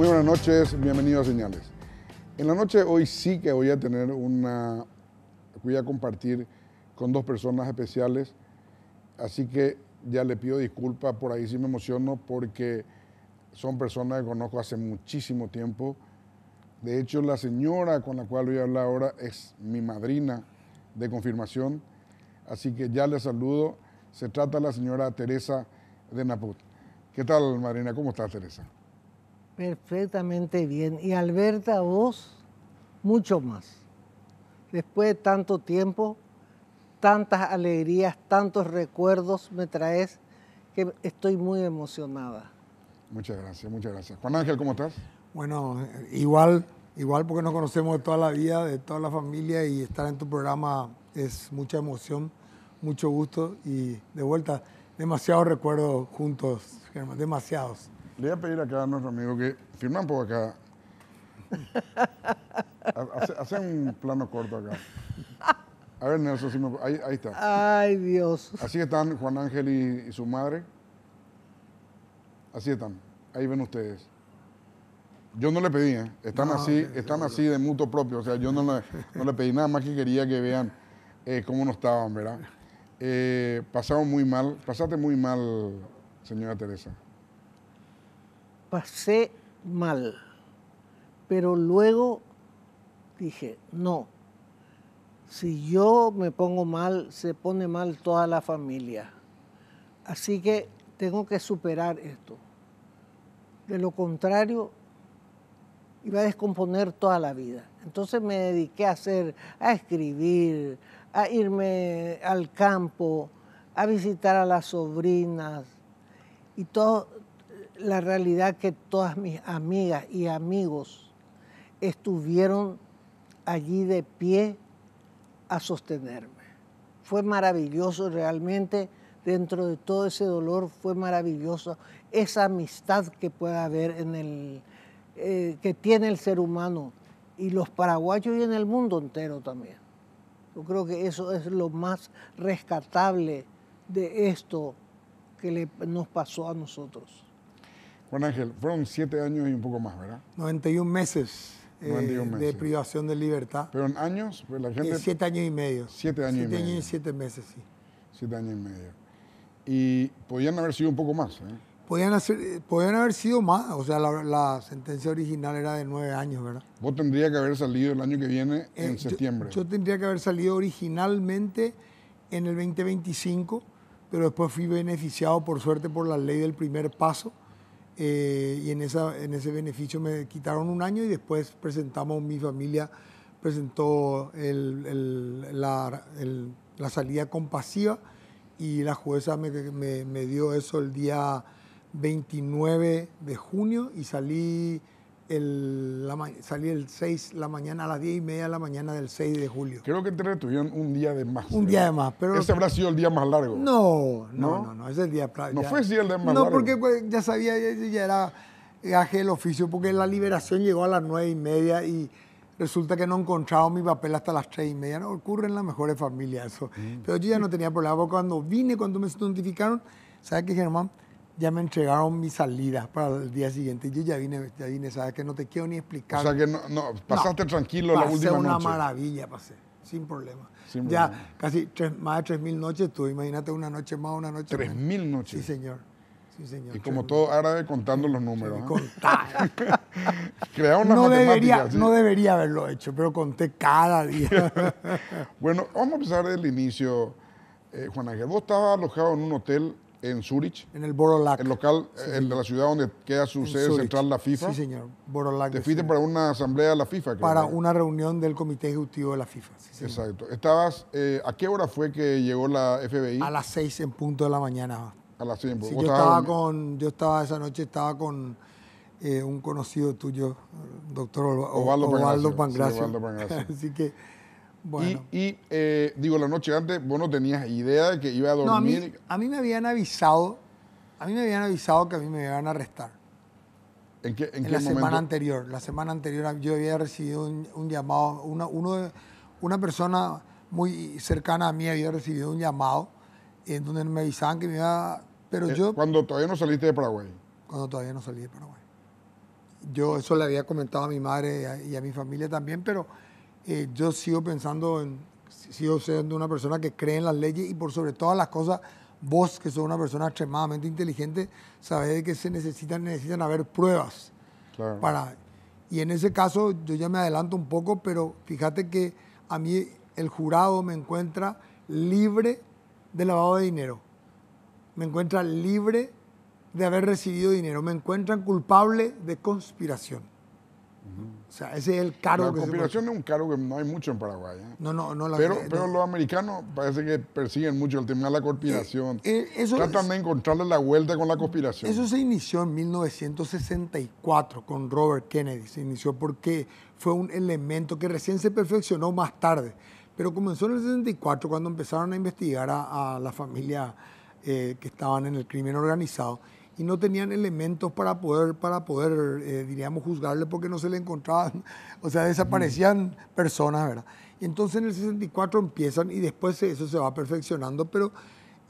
Muy buenas noches, bienvenidos a Señales. En la noche hoy sí que voy a tener una, voy a compartir con dos personas especiales, así que ya le pido disculpas por ahí si me emociono porque son personas que conozco hace muchísimo tiempo. De hecho, la señora con la cual voy a hablar ahora es mi madrina de confirmación, así que ya le saludo. Se trata de la señora Teresa de Naput. ¿Qué tal, madrina? ¿Cómo estás, Teresa? Perfectamente bien. Y a vos, mucho más. Después de tanto tiempo, tantas alegrías, tantos recuerdos me traes que estoy muy emocionada. Muchas gracias, muchas gracias. Juan Ángel, ¿cómo estás? Bueno, igual, igual porque nos conocemos de toda la vida, de toda la familia y estar en tu programa es mucha emoción, mucho gusto y de vuelta, demasiados recuerdos juntos, Germán, demasiados. Le voy a pedir acá a nuestro amigo que firman por acá. hacen un plano corto acá. A ver, Nelson, ahí, está. Ay, Dios. Así están Juan Ángel y, su madre. Así están. Ahí ven ustedes. Yo no le pedí, ¿eh? están así, están así de mutuo propio. O sea, yo no le, no le pedí nada más que quería que vean eh, cómo no estaban, ¿verdad? Eh, pasaron muy mal, pasaste muy mal, señora Teresa pasé mal, pero luego dije, no, si yo me pongo mal, se pone mal toda la familia. Así que tengo que superar esto. De lo contrario, iba a descomponer toda la vida. Entonces me dediqué a hacer, a escribir, a irme al campo, a visitar a las sobrinas y todo la realidad que todas mis amigas y amigos estuvieron allí de pie a sostenerme. Fue maravilloso realmente, dentro de todo ese dolor fue maravilloso esa amistad que puede haber en el, eh, que tiene el ser humano y los paraguayos y en el mundo entero también. Yo creo que eso es lo más rescatable de esto que le, nos pasó a nosotros. Juan Ángel, fueron siete años y un poco más, ¿verdad? 91 meses. Eh, de privación de libertad. Pero en años, pues la gente... Eh, siete años y medio. Siete años y medio. Siete años y meses, sí. Siete años y medio. Y podían haber sido un poco más, ¿eh? Podían, eh, podían haber sido más, o sea, la, sentencia original era de nueve años, ¿verdad? Vos tendría que haber salido el año que viene en septiembre. Yo, yo, tendría que haber salido originalmente en el 2025, pero después fui beneficiado por suerte por la ley del primer paso, eh, y en, ese beneficio me quitaron un año y después presentamos, mi familia presentó la, salida compasiva y la jueza me dio eso el día 29 de junio y salí el, la, salí el 6 la mañana, a las 10 y media de la mañana del 6 de julio. Creo que te tuvieron un día de más. Un día de más. pero ¿Ese habrá sido el día más largo? No, no, no, no, no día... ¿No fue si el día más largo? No, porque pues, ya sabía, ya, era gaje el oficio, porque la liberación llegó a las 9 y media y resulta que no encontrado mi papel hasta las 3 y media. No, ocurre en las mejores familias eso. Mm. Pero yo ya no tenía problema, porque cuando vine, cuando me notificaron, ¿sabes qué, Germán? ya me entregaron mis salidas para el día siguiente. Yo ya vine, ya vine, sabes que no te quiero ni explicar. O sea que no, no pasaste tranquilo la última noche. Pasé una maravilla, pasé, sin problema. ya casi más de 3.000 noches tú, imagínate una noche más, una noche ¿3.000 mil noches? Sí, señor. Sí, señor. Y como todo árabe contando los números. Contar. Crear no debería, no debería haberlo hecho, pero conté cada día. bueno, vamos a empezar desde el inicio. Eh, Juan Ángel, vos estabas alojado en un hotel en Zurich. En el Borolac. El local, eh, el de la ciudad donde queda su sede central, la FIFA. Sí, señor. Borolac. Te fuiste para una asamblea de la FIFA. para una reunión del Comité Ejecutivo de la FIFA. Exacto. Estabas, eh, ¿A qué hora fue que llegó la FBI? A las seis en punto de la mañana. A las seis en punto. yo estaba con, yo estaba esa noche, estaba con eh, un conocido tuyo, doctor Ovaldo Ovaldo Así que y, eh, digo, la noche antes, vos no tenías idea de que iba a dormir. a, mí, me habían avisado, a mí me habían avisado que a mí me iban a arrestar. ¿En qué, la semana anterior. La semana anterior yo había recibido un, llamado, una, una persona muy cercana a mí había recibido un llamado en donde me avisaban que me iba pero eh, yo cuando todavía no saliste de Paraguay cuando todavía no salí de Paraguay yo eso le había comentado a mi madre y a mi familia también pero eh, yo sigo pensando en, sigo siendo una persona que cree en las leyes y por sobre todas las cosas, vos que sos una persona extremadamente inteligente, sabés que se necesitan, necesitan haber pruebas. Para, y en ese caso yo ya me adelanto un poco, pero fíjate que a mí el jurado me encuentra libre de lavado de dinero, me encuentra libre de haber recibido dinero, me encuentran culpable de conspiración. O ese es el cargo la conspiración es un cargo que no hay mucho en Paraguay. ¿eh? No, no, no. pero, pero los americanos parece que persiguen mucho el tema de la conspiración. Eh, eh, Tratan de encontrarle la vuelta con la conspiración. Eso se inició en 1964 con Robert Kennedy. Se inició porque fue un elemento que recién se perfeccionó más tarde. Pero comenzó en el 64 cuando empezaron a investigar a, a la familia que estaban en el crimen organizado y no tenían elementos para poder, para poder eh, diríamos, juzgarle porque no se le encontraban, o sea, desaparecían personas, ¿verdad? Y entonces en el 64 empiezan y después eso se va perfeccionando, pero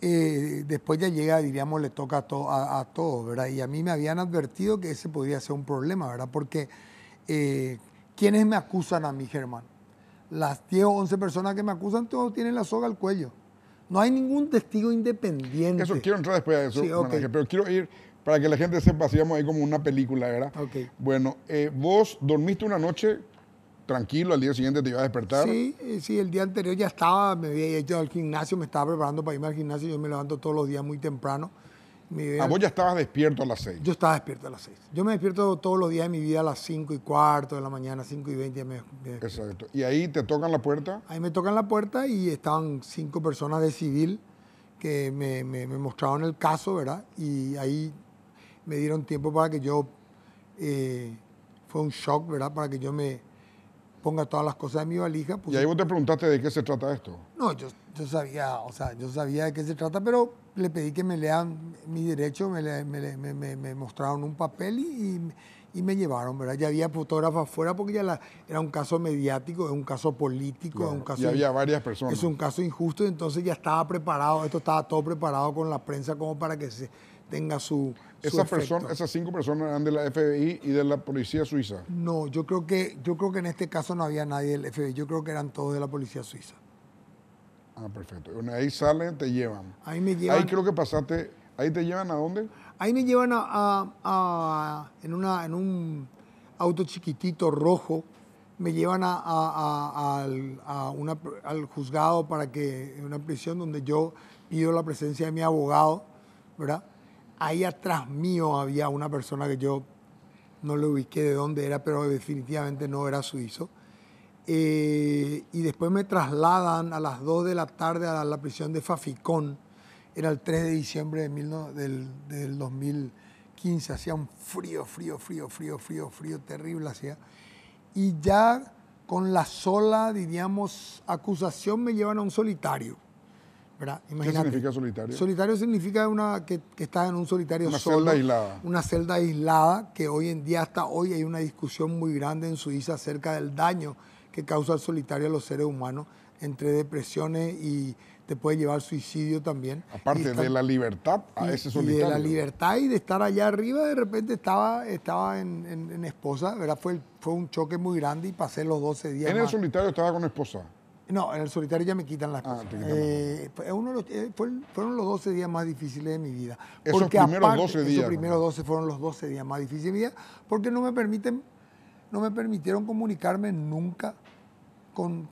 eh, después ya llega, diríamos, le toca a, todo a, ¿verdad? Y a mí me habían advertido que ese podía ser un problema, ¿verdad? Porque, eh, ¿quiénes me acusan a mí, Germán? Las 10 o 11 personas que me acusan, todos tienen la soga al cuello. No hay ningún testigo independiente. Eso quiero entrar después de eso, pero quiero ir para que la gente sepa, hacíamos ahí como una película, ¿verdad? Okay. Bueno, eh, vos dormiste una noche tranquilo, al día siguiente te iba a despertar. Sí, eh, sí, el día anterior ya estaba, me había hecho al gimnasio, me estaba preparando para irme al gimnasio, yo me levanto todos los días muy temprano a ah, vos ya estabas despierto a las seis. Yo estaba despierto a las seis. Yo me despierto todos los días de mi vida a las 5 y cuarto de la mañana, 5 y 20. Exacto. ¿Y ahí te tocan la puerta? Ahí me tocan la puerta y estaban cinco personas de civil que me, mostraron el caso, ¿verdad? Y ahí me dieron tiempo para que yo. Eh, fue un shock, ¿verdad? Para que yo me ponga todas las cosas en mi valija. Pues y ahí vos te preguntaste de qué se trata esto. No, yo sabía, o sea, yo sabía de qué se trata, pero le pedí que me lean mi derecho, me, me, me, mostraron un papel y, me llevaron, ¿verdad? Ya había fotógrafos afuera porque ya era un caso mediático, es un caso político, un caso... Y había varias personas. Es un caso injusto, entonces ya estaba preparado, esto estaba todo preparado con la prensa como para que se tenga su... Esa esas cinco personas eran de la FBI y de la policía suiza. No, yo creo que yo creo que en este caso no había nadie del FBI, yo creo que eran todos de la policía suiza. Ah, perfecto. ahí salen, te llevan. Ahí me llevan. creo que pasaste. ¿Ahí te llevan a dónde? Ahí me llevan a, en, una, en un auto chiquitito rojo. Me llevan a, al juzgado para que, en una prisión donde yo pido la presencia de mi abogado, ¿verdad? Ahí atrás mío había una persona que yo no le ubiqué de dónde era, pero definitivamente no era suizo eh, y después me trasladan a las 2 de la tarde a la prisión de Faficón. Era el 3 de diciembre del, 2015, hacía un frío, frío, frío, frío, frío, frío terrible hacía. Y ya con la sola, diríamos, acusación me llevan a un solitario. ¿verdad? ¿Qué significa solitario? Solitario significa una que, que en un solitario solo. Una celda aislada. Una celda aislada que hoy en día, hasta hoy, hay una discusión muy grande en Suiza acerca del daño que causa el solitario a los seres humanos, entre depresiones y te puede llevar suicidio también. Aparte de la libertad a ese solitario. Y de la libertad y de estar allá arriba, de repente estaba, estaba en, esposa, ¿verdad? Fue, fue un choque muy grande y pasé los 12 días. ¿En el solitario estaba con esposa? No, en el solitario ya me quitan las ah, cosas. Eh, eh, fueron los 12 días más difíciles de mi vida. Esos porque primeros 12 días. Esos primeros 12 fueron los 12 días más difíciles de mi vida porque no me permiten, no me permitieron comunicarme nunca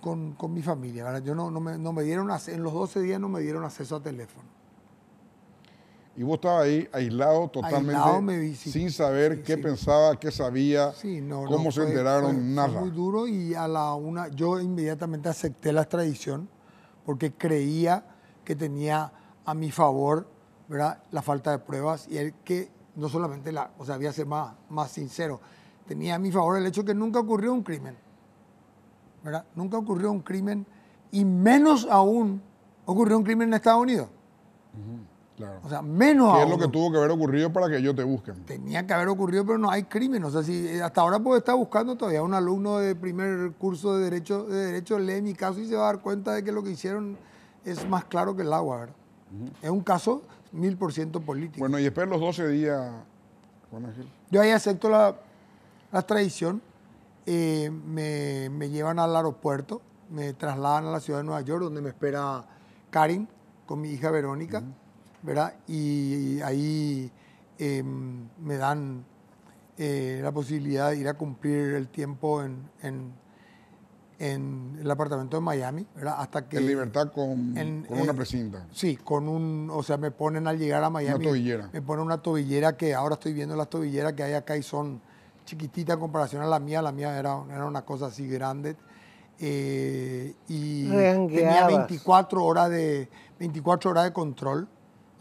con, mi familia. ¿verdad? Yo no, no, me, no me en los 12 días no me dieron acceso a teléfono. Y vos estabas ahí aislado totalmente, aislado sin saber qué pensaba, qué sabía, cómo se enteraron, nada. muy duro y a la una, yo inmediatamente acepté la extradición porque creía que tenía a mi favor ¿verdad? la falta de pruebas y él que no solamente la, o sea, había ser más, más sincero, tenía a mi favor el hecho que nunca ocurrió un crimen. Nunca ocurrió un crimen, y menos aún ocurrió un crimen en Estados Unidos. claro. O sea, menos aún. ¿Qué es lo que tuvo que haber ocurrido para que yo te busquen? Tenía que haber ocurrido, pero no hay crimen. O sea, si eh, hasta ahora puedo estar buscando todavía un alumno de primer curso de Derecho, de derecho lee mi caso y se va a dar cuenta de que lo que hicieron es más claro que el agua, ¿verdad? Es un caso mil por ciento político. Bueno, y espero los 12 días, Juan Ángel. Yo ahí acepto la, la tradición eh, me, llevan al aeropuerto, me trasladan a la ciudad de Nueva York, donde me espera Karin con mi hija Verónica, ¿verdad? Y, ahí em, me dan eh, la posibilidad de ir a cumplir el tiempo en, el apartamento de Miami, ¿verdad? Hasta que... En libertad con, una eh, presinta. Sí, con un... O sea, me ponen al llegar a Miami... Una tobillera. Me ponen una tobillera que ahora estoy viendo las tobilleras que hay acá y son chiquitita en comparación a la mía, la mía era, era una cosa así grande. Eh, y tenía 24 horas, de, 24 horas de control,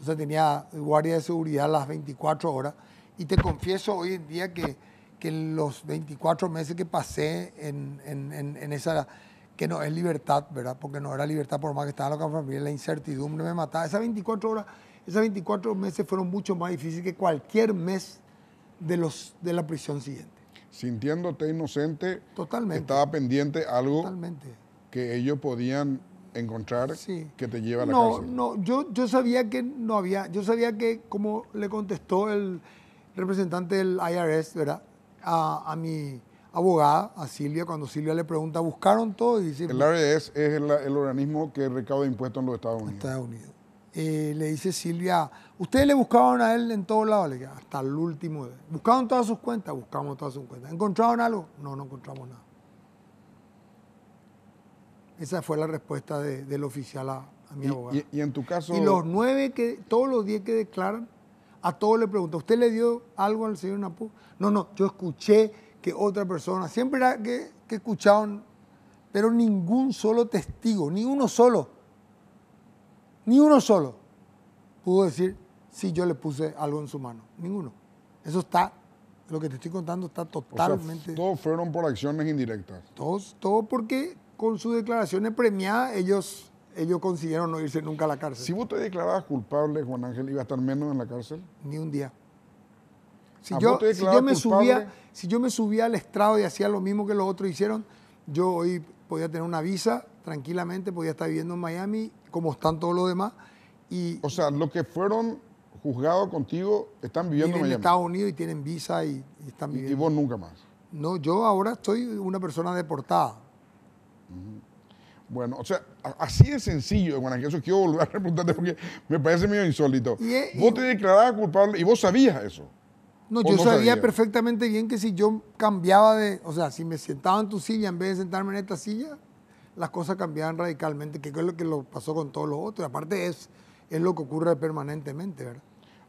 o sea, tenía guardia de seguridad las 24 horas. Y te confieso hoy en día que, que los 24 meses que pasé en, esa, que no es libertad, ¿verdad? Porque no era libertad por más que estaba en la familia, la incertidumbre me mataba. Esas 24 horas, esas 24 meses fueron mucho más difíciles que cualquier mes de, los, de la prisión siguiente. Sintiéndote inocente, Totalmente. estaba pendiente algo que ellos podían encontrar que te lleva a la no, cárcel. No, yo, yo sabía que no había, yo sabía que como le contestó el representante del IRS, ¿verdad? A, mi abogada, a Silvia, cuando Silvia le pregunta, ¿buscaron todo? Y dice, el IRS es el, organismo que recauda impuestos en los Estados Unidos. Estados Unidos. Eh, le dice Silvia, Ustedes le buscaban a él en todos lados, hasta el último. Buscaban todas sus cuentas, buscamos todas sus cuentas. ¿Encontraron algo? No, no encontramos nada. Esa fue la respuesta del oficial a, mi abogado. Y, en tu caso. Y los nueve que, todos los diez que declaran, a todos le preguntan, ¿usted le dio algo al señor Napú? No, no, yo escuché que otra persona, siempre era que, que escuchaban, pero ningún solo testigo, ni uno solo, ni uno solo pudo decir si yo le puse algo en su mano. Ninguno. Eso está, lo que te estoy contando está totalmente... todos fueron por acciones indirectas. Todos, todo porque con sus declaraciones premiadas ellos, ellos consiguieron no irse nunca a la cárcel. Si vos te declarabas culpable, Juan Ángel, ¿iba a estar menos en la cárcel? Ni un día. Si yo, me subía, si yo me subía al estrado y hacía lo mismo que los otros hicieron, yo hoy podía tener una visa tranquilamente, podía estar viviendo en Miami, como están todos los demás. Y, o sea, lo que fueron juzgado contigo están viviendo en Estados Unidos y tienen visa y, están viviendo. Y, vos nunca más. No, yo ahora estoy una persona deportada. Bueno, o sea, así de sencillo, bueno, eso quiero volver a preguntarte porque me parece medio insólito. vos te declarabas culpable y vos sabías eso. No, yo sabía, perfectamente bien que si yo cambiaba de, o sea, si me sentaba en tu silla en vez de sentarme en esta silla, las cosas cambiaban radicalmente, que es lo que lo pasó con todos los otros. Aparte es, es lo que ocurre permanentemente, ¿verdad?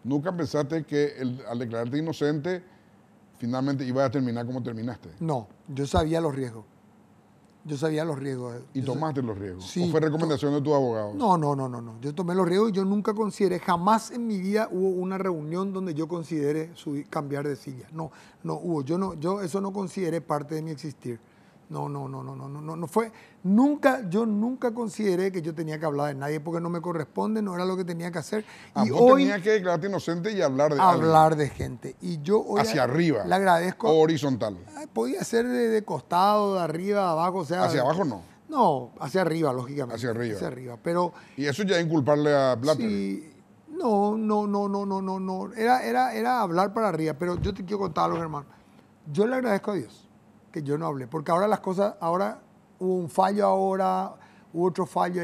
nunca pensaste que al declararte inocente finalmente iba a terminar como terminaste. No, yo sabía los riesgos. Yo sabía los riesgos. ¿Y tomaste los riesgos? ¿O fue recomendación de tu abogado? No, no, no, no, no. Yo tomé los riesgos y yo nunca consideré, jamás en mi vida hubo una reunión donde yo consideré subir, cambiar de silla. No, no hubo. Yo no, yo eso no consideré parte de mi existir. No, no, no, no, no, no, fue. Nunca, yo nunca consideré que yo tenía que hablar de nadie porque no me corresponde, no era lo que tenía que hacer. y hoy tenía que declararte inocente y hablar de hablar de gente. Y yo hoy hacia arriba. Le agradezco. horizontal. podía ser de, costado, de arriba, de abajo, sea. Hacia abajo no. No, hacia arriba, lógicamente. Hacia arriba. Hacia arriba. Pero. Y eso ya es inculparle a Blatter. Sí. No, no, no, no, no, no, no. Era, era, era hablar para arriba. Pero yo te quiero contar algo, hermano. Yo le agradezco a Dios que yo no hablé, porque ahora las cosas, ahora hubo un fallo ahora, hubo otro fallo,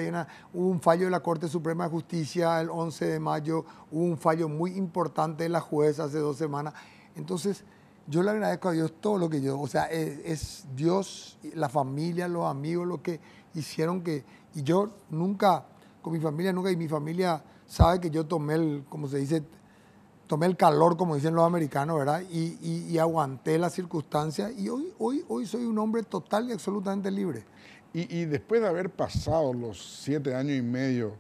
hubo un fallo de la Corte Suprema de Justicia el 11 de mayo, hubo un fallo muy importante de la jueza hace dos semanas. Entonces, yo le agradezco a Dios todo lo que yo, o sea, es, es Dios, la familia, los amigos, lo que hicieron que, y yo nunca, con mi familia nunca, y mi familia sabe que yo tomé el, como se dice, tomé el calor, como dicen los americanos, ¿verdad? Y, aguanté las circunstancias y hoy, hoy, hoy soy un hombre total y absolutamente libre. Y, después de haber pasado los siete años y medio,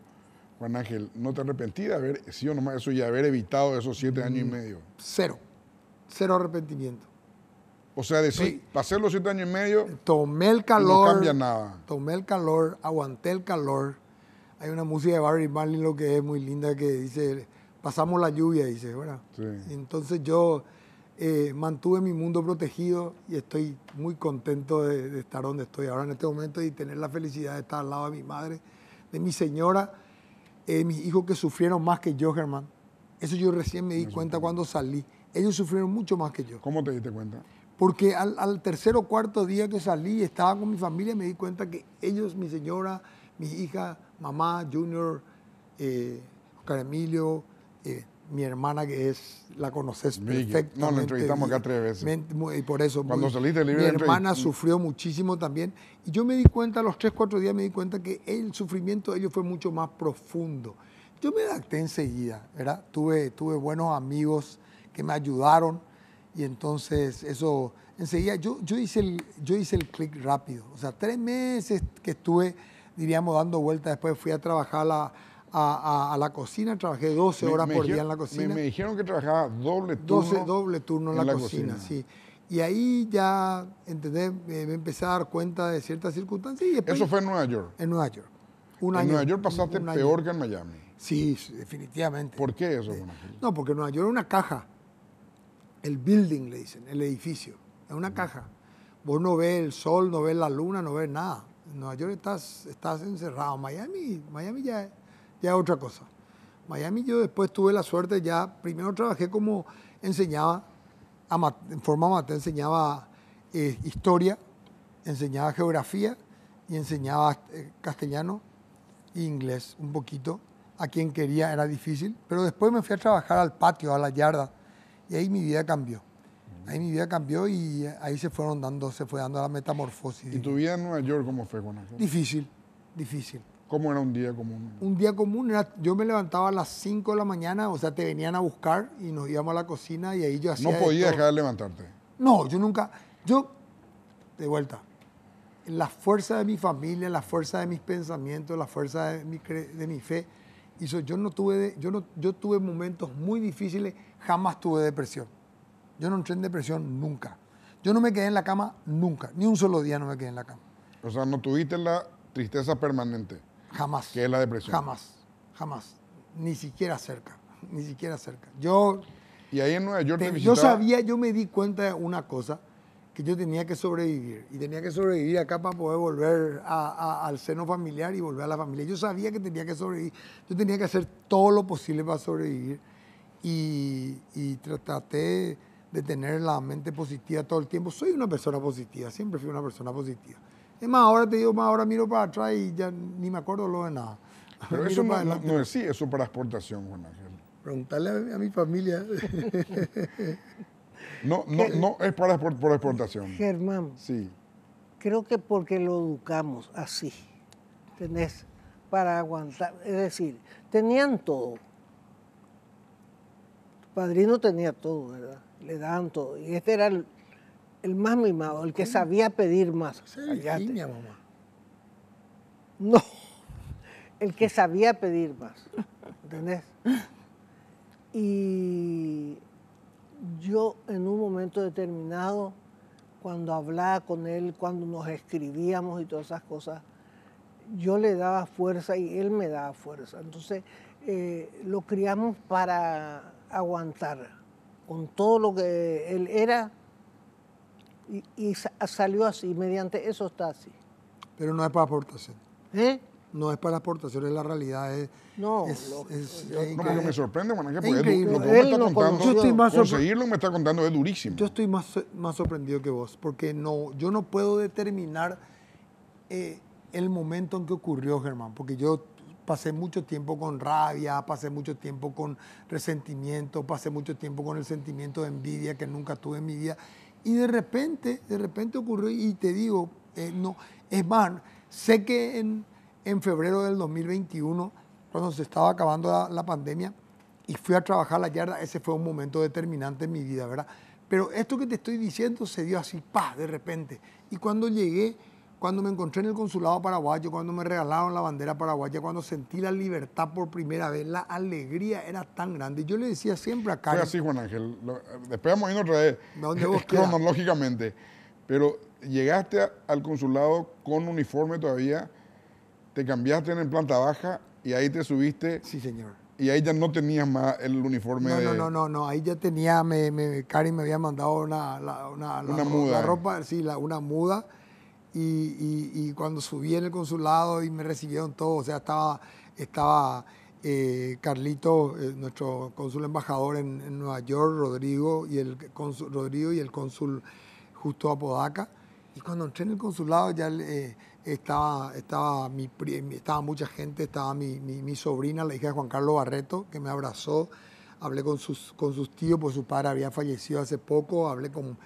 Juan Ángel, ¿no te arrepentí de haber sido nomás eso y haber evitado esos siete años y mm, medio? Cero, cero arrepentimiento. O sea, decir, sí. pasé los siete años y medio. Eh, tomé el calor. no cambia nada. Tomé el calor, aguanté el calor. Hay una música de Barry Marlin, lo que es muy linda, que dice, pasamos la lluvia, dice, ¿verdad? Sí. Entonces yo eh, mantuve mi mundo protegido y estoy muy contento de, estar donde estoy ahora en este momento y tener la felicidad de estar al lado de mi madre, de mi señora, eh, mis hijos que sufrieron más que yo, Germán. Eso yo recién me di cuenta cuando salí. Ellos sufrieron mucho más que yo. ¿Cómo te diste cuenta? Porque al, al tercer o cuarto día que salí, estaba con mi familia me di cuenta que ellos, mi señora, mi hija, mamá, Junior, eh, Oscar Emilio, eh, mi hermana, que es, la conoces perfecto perfectamente. No, la entrevistamos acá tres veces. y por eso. Cuando Mi hermana sufrió muchísimo también. Y yo me di cuenta, los tres, cuatro días, me di cuenta que el sufrimiento de ellos fue mucho más profundo. Yo me adapté enseguida, ¿verdad? Tuve, tuve buenos amigos que me ayudaron. Y entonces, eso, enseguida, yo, yo hice el, yo hice el clic rápido. O sea, tres meses que estuve, diríamos, dando vueltas. Después fui a trabajar la a, la cocina, trabajé 12 horas por día en la cocina. Me, dijeron que trabajaba doble turno. 12, doble turno en, la, cocina, sí. Y ahí ya, ¿entendés? Me, empecé a dar cuenta de ciertas circunstancias. Y ¿Eso fue en Nueva York? En Nueva York. en Nueva York pasaste peor que en Miami. Sí, definitivamente. ¿Por qué eso? No, porque Nueva York es una caja. El building, le dicen, el edificio. Es una mm. caja. Vos no ves el sol, no ves la luna, no ves nada. En Nueva York estás, estás encerrado. Miami, Miami ya ya otra cosa. Miami yo después tuve la suerte, ya primero trabajé como enseñaba, en forma amateur enseñaba eh, historia, enseñaba geografía y enseñaba eh, castellano e inglés un poquito. A quien quería era difícil, pero después me fui a trabajar al patio, a la yarda, y ahí mi vida cambió. Ahí mi vida cambió y eh, ahí se fueron dando, se fue dando la metamorfosis. ¿Y tu vida en Nueva York cómo fue, eso Difícil, difícil. ¿Cómo era un día común? Un día común era, yo me levantaba a las 5 de la mañana, o sea, te venían a buscar y nos íbamos a la cocina y ahí yo hacía... ¿No podías dejar de levantarte? No, yo nunca, yo, de vuelta, la fuerza de mi familia, la fuerza de mis pensamientos, la fuerza de mi, de mi fe, hizo, yo no tuve, yo no, yo tuve momentos muy difíciles, jamás tuve depresión. Yo no entré en depresión nunca. Yo no me quedé en la cama nunca, ni un solo día no me quedé en la cama. O sea, no tuviste la tristeza permanente. Jamás. ¿Qué es la depresión? Jamás, jamás. Ni siquiera cerca, ni siquiera cerca. Yo... Y ahí en Nueva York Yo sabía, yo me di cuenta de una cosa, que yo tenía que sobrevivir. Y tenía que sobrevivir acá para poder volver al seno familiar y volver a la familia. Yo sabía que tenía que sobrevivir. Yo tenía que hacer todo lo posible para sobrevivir. Y, y traté de tener la mente positiva todo el tiempo. Soy una persona positiva, siempre fui una persona positiva más, ahora te digo, más ahora miro para atrás y ya ni me acuerdo lo de nada. Pero eso no, es sí, eso para exportación, Juan Ángel. Preguntarle a, mi familia. no, no, no es para, por exportación. Germán. Sí. Creo que porque lo educamos así, tenés para aguantar. Es decir, tenían todo. Tu padrino tenía todo, ¿verdad? Le daban todo. Y este era el, el más mimado, el que sabía pedir más. Sí, mamá. No, el que sabía pedir más. ¿Entendés? Y yo en un momento determinado, cuando hablaba con él, cuando nos escribíamos y todas esas cosas, yo le daba fuerza y él me daba fuerza. Entonces eh, lo criamos para aguantar con todo lo que él era y, salió así, mediante eso está así Pero no es para aportación. ¿Eh? No es para aportación, es la realidad. Es, no, es, no, me sorprende, bueno lo que me está contando, yo me está contando es durísimo. Yo estoy más, más sorprendido que vos, porque no, yo no puedo determinar eh, el momento en que ocurrió, Germán, porque yo pasé mucho tiempo con rabia, pasé mucho tiempo con resentimiento, pasé mucho tiempo con el sentimiento de envidia que nunca tuve en mi vida. Y de repente, de repente ocurrió, y te digo, eh, no, es más, sé que en, en, febrero del 2021, cuando se estaba acabando la, pandemia, y fui a trabajar la yarda, ese fue un momento determinante en mi vida, ¿verdad? Pero esto que te estoy diciendo se dio así, paz de repente. Y cuando llegué, cuando me encontré en el consulado paraguayo, cuando me regalaron la bandera paraguaya, cuando sentí la libertad por primera vez, la alegría era tan grande. Yo le decía siempre a Karen... Fue así, Juan Ángel. después vamos a ir otra vez. ¿Dónde vos cronológicamente. Pero llegaste al consulado con uniforme todavía, te cambiaste en planta baja y ahí te subiste. Sí, señor. Y ahí ya no tenías más el uniforme. No, no, no, no, no, ahí ya tenía, me, me Karen me había mandado una, la, una, ropa, sí, una muda y, cuando subí en el consulado y me recibieron todos, o sea, estaba, estaba eh, Carlito, eh, nuestro cónsul embajador en, Nueva York, Rodrigo y el cónsul, Rodrigo y el cónsul justo Apodaca. Y cuando entré en el consulado ya eh, estaba, estaba, mucha gente, estaba mi, sobrina, la hija de Juan Carlos Barreto, que me abrazó. Hablé con sus, con sus tíos, pues su padre había fallecido hace poco. Hablé con,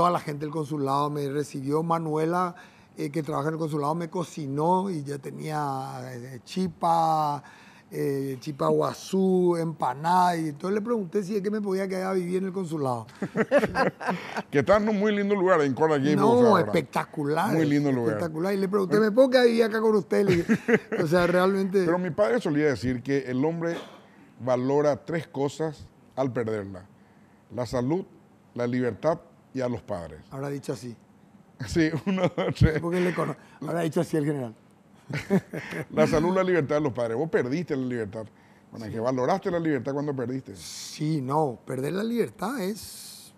toda la gente del consulado me recibió, Manuela, eh, que trabaja en el consulado, me cocinó y ya tenía eh, chipa, eh, chipa guazú, empanada, y entonces le pregunté si es que me podía quedar a vivir en el consulado. que está en un muy lindo lugar en Cora No, espectacular. Muy lindo lugar. Espectacular. Y le pregunté, ¿me puedo quedar acá con usted? o sea, realmente... Pero mi padre solía decir que el hombre valora tres cosas al perderla. La salud, la libertad y a los padres. Habrá dicho así. Sí, uno, dos, tres. Porque le Habrá dicho así el general. la salud, la libertad de los padres. Vos perdiste la libertad. Bueno, es que valoraste la libertad cuando perdiste. Sí, no. Perder la libertad es.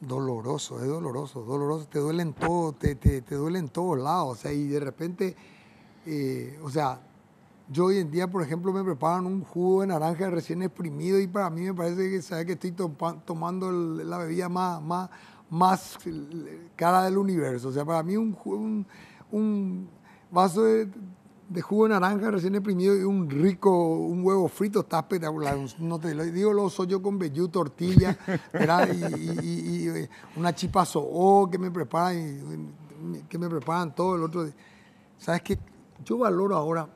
Doloroso, es doloroso, doloroso. Te duelen todo, te, te, te duelen todos lados. O sea, y de repente, eh, o sea, yo hoy en día, por ejemplo, me preparan un jugo de naranja recién exprimido y para mí me parece que que estoy tomando la bebida más, más, más cara del universo. O sea, para mí un, un, vaso de, jugo de naranja recién exprimido y un rico, un huevo frito está espectacular. No te lo digo, lo soy yo con vellú, tortilla, y, eh, una chipazo que me preparan, que me preparan todo el otro. ¿Sabes qué? Yo valoro ahora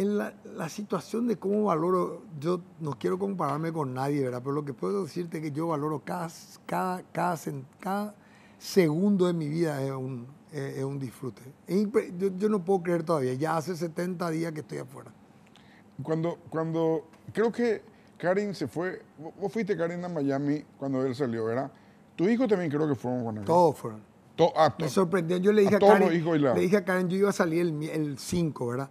en la, la, situación de cómo valoro, yo no quiero compararme con nadie, ¿verdad? Pero lo que puedo decirte es que yo valoro cada, cada, cada, cada segundo de mi vida es un, es un disfrute. yo, no puedo creer todavía, ya hace 70 días que estoy afuera. Cuando, cuando creo que Karen se fue, vos fuiste Karen a Miami cuando él salió, ¿verdad? Tu hijo también creo que fueron con él. Todos fueron. Ah, to, me sorprendió, yo le dije a, Karen, le dije a Karen, yo iba a salir el 5, ¿verdad?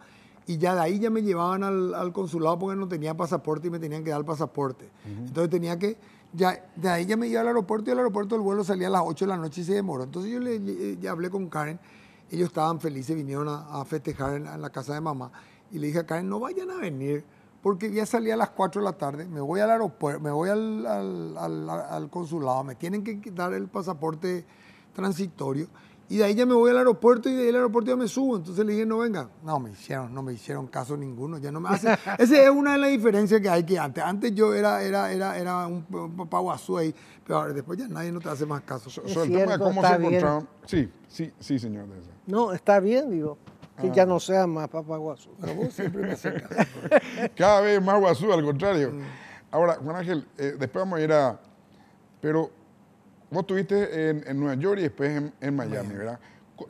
y ya de ahí ya me llevaban al, consulado porque no tenía pasaporte y me tenían que dar el pasaporte. Entonces tenía que, ya, de ahí ya me iba al aeropuerto y al aeropuerto el vuelo salía a las 8 de la noche y se demoró. Entonces yo le, eh, ya hablé con Karen, ellos estaban felices, vinieron a, festejar en, la casa de mamá y le dije a Karen, no vayan a venir porque ya salía a las 4 de la tarde, me voy al aeropuerto, me voy al, al consulado, me tienen que dar el pasaporte transitorio y de ahí ya me voy al aeropuerto y de ahí al aeropuerto ya me subo. Entonces le dije, no vengan No, me hicieron, no me hicieron caso ninguno. Ya no me hace Esa es una de las diferencias que hay que antes. Antes yo era, era, era, era un, papá guasú ahí, pero después ya nadie no te hace más caso. So, el tema de cómo se encontraron. Sí, sí, sí, señor. No, está bien, digo. Que ah. ya no sea más papá guasú. Pero vos siempre me haces Cada vez más guasú, al contrario. Mm. Ahora, Juan Ángel, eh, después vamos a ir a. Pero Vos estuviste en, en, Nueva York y después en, Miami, ¿verdad?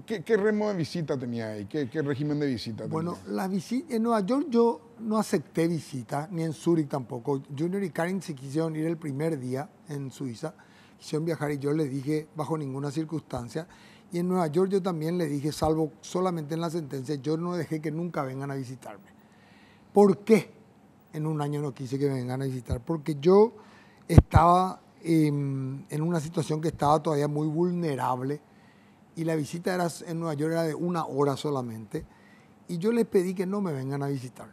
¿Qué, ¿Qué, remo de visita tenía ahí? ¿Qué, régimen de visita tenía? Bueno, la visita, en Nueva York yo no acepté visita, ni en Zurich tampoco. Junior y Karen se quisieron ir el primer día en Suiza, quisieron viajar y yo les dije bajo ninguna circunstancia. Y en Nueva York yo también les dije, salvo solamente en la sentencia, yo no dejé que nunca vengan a visitarme. ¿Por qué en un año no quise que vengan a visitar? Porque yo estaba en, em, en una situación que estaba todavía muy vulnerable y la visita era, en Nueva York era de una hora solamente y yo les pedí que no me vengan a visitar.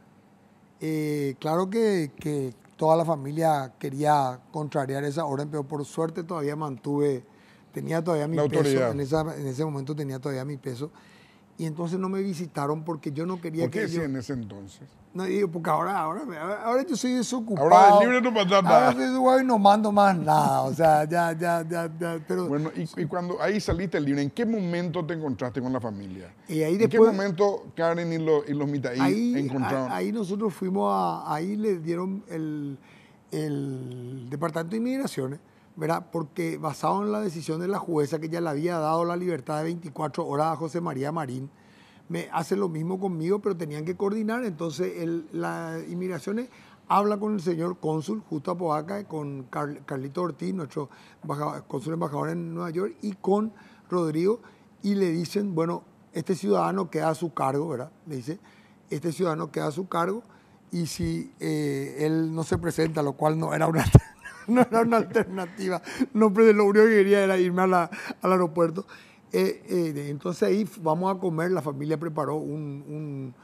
Eh, claro que, toda la familia quería contrariar esa hora, pero por suerte todavía mantuve, tenía todavía mi peso, en, en ese momento tenía todavía mi peso y entonces no me visitaron porque yo no quería ¿Por qué que en ese entonces? No, porque ahora, ahora, ahora yo soy desocupado. Ahora el libre no manda nada. Ahora soy no mando más nada, o sea, ya, ya, ya, pero... Bueno, y, cuando ahí saliste el libre, ¿en qué momento te encontraste con la familia? Y ahí después, ¿En qué momento Karen y, los, y los encontraron? Ahí, ahí nosotros fuimos a... Ahí le dieron el, el Departamento de Inmigraciones ¿verdad? Porque basado en la decisión de la jueza que ya le había dado la libertad de 24 horas a José María Marín, me hace lo mismo conmigo, pero tenían que coordinar. Entonces, el, la inmigraciones habla con el señor cónsul Justo a Poaca, con Carlito Ortiz, nuestro cónsul embajador en Nueva York, y con Rodrigo, y le dicen, bueno, este ciudadano queda a su cargo, ¿verdad? Le dice, este ciudadano queda a su cargo, y si eh, él no se presenta, lo cual no era una... no era una alternativa. No, pero lo único que quería era irme al aeropuerto. Eh, eh, entonces ahí vamos a comer, la familia preparó un,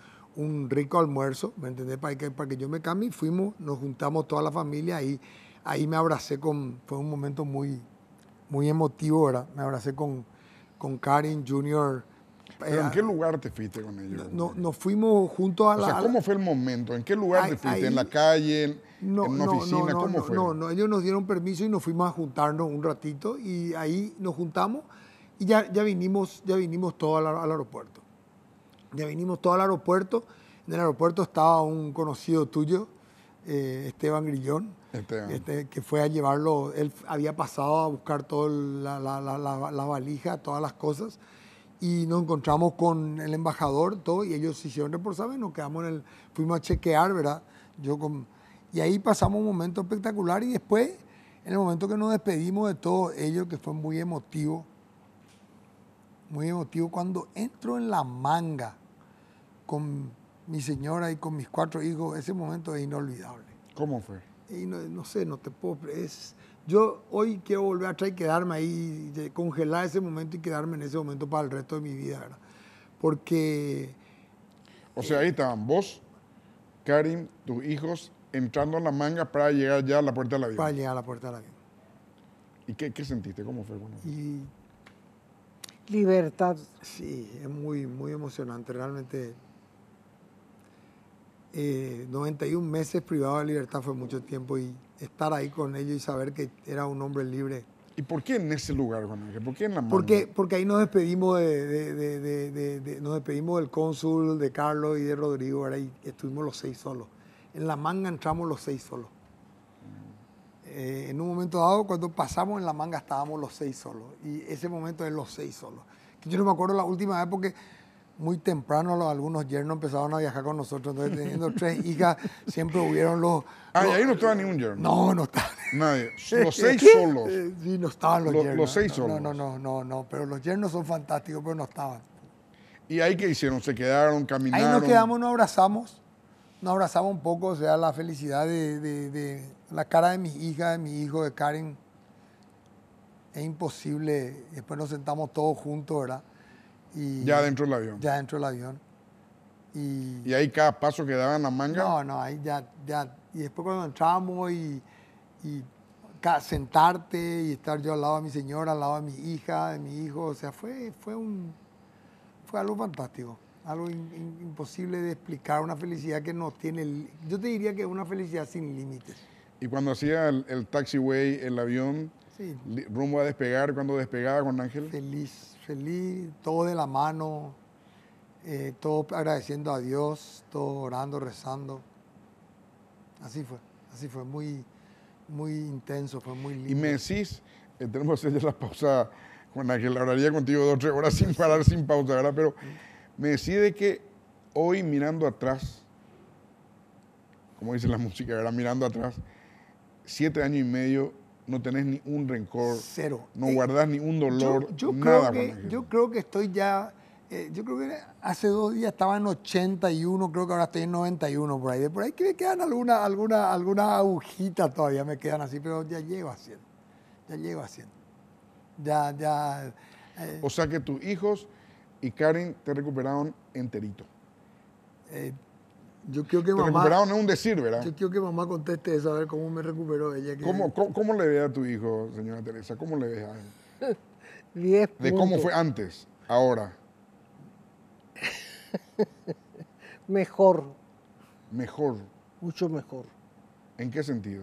rico almuerzo, ¿me entendés? Para que, para que yo me cambie fuimos, nos juntamos toda la familia ahí, ahí me abracé con, fue un momento muy, muy emotivo, ¿verdad? Me abracé con, con Karin Junior en eh, qué lugar te fuiste con ellos? No, nos fuimos juntos a la. O sea, ¿cómo fue el momento? ¿En qué lugar te fuiste? ¿En la calle? ¿En una oficina? ¿Cómo fue? No, no, ellos nos dieron permiso y nos fuimos a juntarnos un ratito y ahí nos juntamos y ya, ya vinimos, ya vinimos todos al, aeropuerto. Ya vinimos todos al aeropuerto. En el aeropuerto estaba un conocido tuyo, eh, Esteban Grillón, este, que fue a llevarlo. Él había pasado a buscar toda la, la valija, todas las cosas y nos encontramos con el embajador, todo, y ellos se hicieron y nos quedamos en el, fuimos a chequear, ¿verdad? Yo con, y ahí pasamos un momento espectacular y después, en el momento que nos despedimos de todos ellos, que fue muy emotivo, muy emotivo, cuando entro en la manga con mi señora y con mis cuatro hijos, ese momento es inolvidable. ¿Cómo fue? no, sé, no te puedo... Es, yo hoy quiero volver a y quedarme ahí, congelar ese momento y quedarme en ese momento para el resto de mi vida, ¿verdad? Porque... O sea, ahí estaban vos, Karim, tus hijos, entrando en la manga para llegar ya a la puerta de la vida. Para llegar a la puerta de la vida. ¿Y qué, sentiste? ¿Cómo fue? Bueno, y... Libertad. Sí, es muy, muy emocionante, realmente. 91 eh, meses privado de libertad fue mucho tiempo y estar ahí con ellos y saber que era un hombre libre. ¿Y por qué en ese lugar, Juan Ángel? ¿Por qué en la manga? Porque, porque ahí nos despedimos, de, nos despedimos del cónsul, de Carlos y de Rodrigo, ahí estuvimos los seis solos. En la manga entramos los seis solos. Eh, en un momento dado, cuando pasamos en la manga, estábamos los seis solos. Y ese momento es los seis solos. yo no me acuerdo la última vez porque muy temprano los, algunos yernos empezaron a viajar con nosotros. Entonces, teniendo tres hijas, siempre hubieron los. Ah, y ahí no estaba ningún yerno. No, no estaba. Nadie. Los seis solos. Eh, sí, no estaban los, yernos. Los seis solos. No, no, no, no, Pero los yernos son fantásticos, pero no estaban. ¿Y ahí qué hicieron? ¿Se quedaron, caminaron? Ahí nos quedamos, nos abrazamos. Nos abrazamos un poco, o sea, la felicidad de, de la cara de mi hija, de mi hijo, de Karen. Es imposible. Después nos sentamos todos juntos, ¿verdad? ya dentro del avión. Ya dentro del avión. Y, y, ahí cada paso que daban la manga. No, no, ahí ya, ya. Y después cuando entramos y, y, sentarte y estar yo al lado de mi señora, al lado de mi hija, de mi hijo, o sea, fue, fue, un, fue algo fantástico, algo imposible de explicar, una felicidad que no tiene, yo te diría que es una felicidad sin límites. Y cuando hacía el, taxiway, el avión, rumbo a despegar, cuando despegaba con Ángel. Feliz, todo de la mano, eh, todo agradeciendo a Dios, todo orando, rezando. Así fue, así fue, muy, muy intenso, fue muy lindo. Y me decís, eh, tenemos que hacer la pausa con la que hablaría contigo dos o tres horas sin parar, sin pausa, ¿verdad? Pero me decís de que hoy mirando atrás, como dice la música, ¿verdad? Mirando atrás, siete años y medio no tenés ni un rencor. Cero. No eh, guardás ni un dolor. Yo, creo que, yo creo que estoy ya. Eh, yo creo que hace dos días estaba en 81, creo que ahora estoy en 91 por ahí. De por ahí que me quedan algunas alguna, alguna agujita todavía, me quedan así, pero ya llego haciendo. Ya llego haciendo. Ya, ya. Eh. O sea que tus hijos y Karen te recuperaron enterito. Yo quiero que mamá. Recuperado no es un decir, ¿verdad? Yo quiero que mamá conteste eso, a ver cómo me recuperó ella. ¿Cómo, le ve a tu hijo, señora Teresa? ¿Cómo le ve a él? Diez puntos. De cómo fue antes, ahora. mejor. Mejor. Mucho mejor. ¿En qué sentido?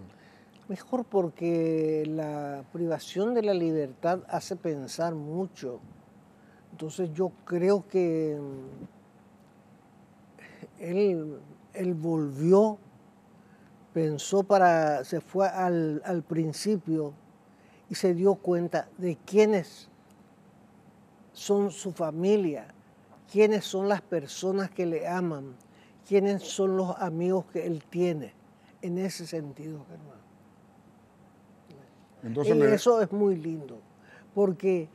Mejor porque la privación de la libertad hace pensar mucho. Entonces yo creo que mm, él él volvió, pensó para, se fue al, principio y se dio cuenta de quiénes son su familia, quiénes son las personas que le aman, quiénes son los amigos que él tiene. En ese sentido, hermano. Entonces eso es muy lindo, porque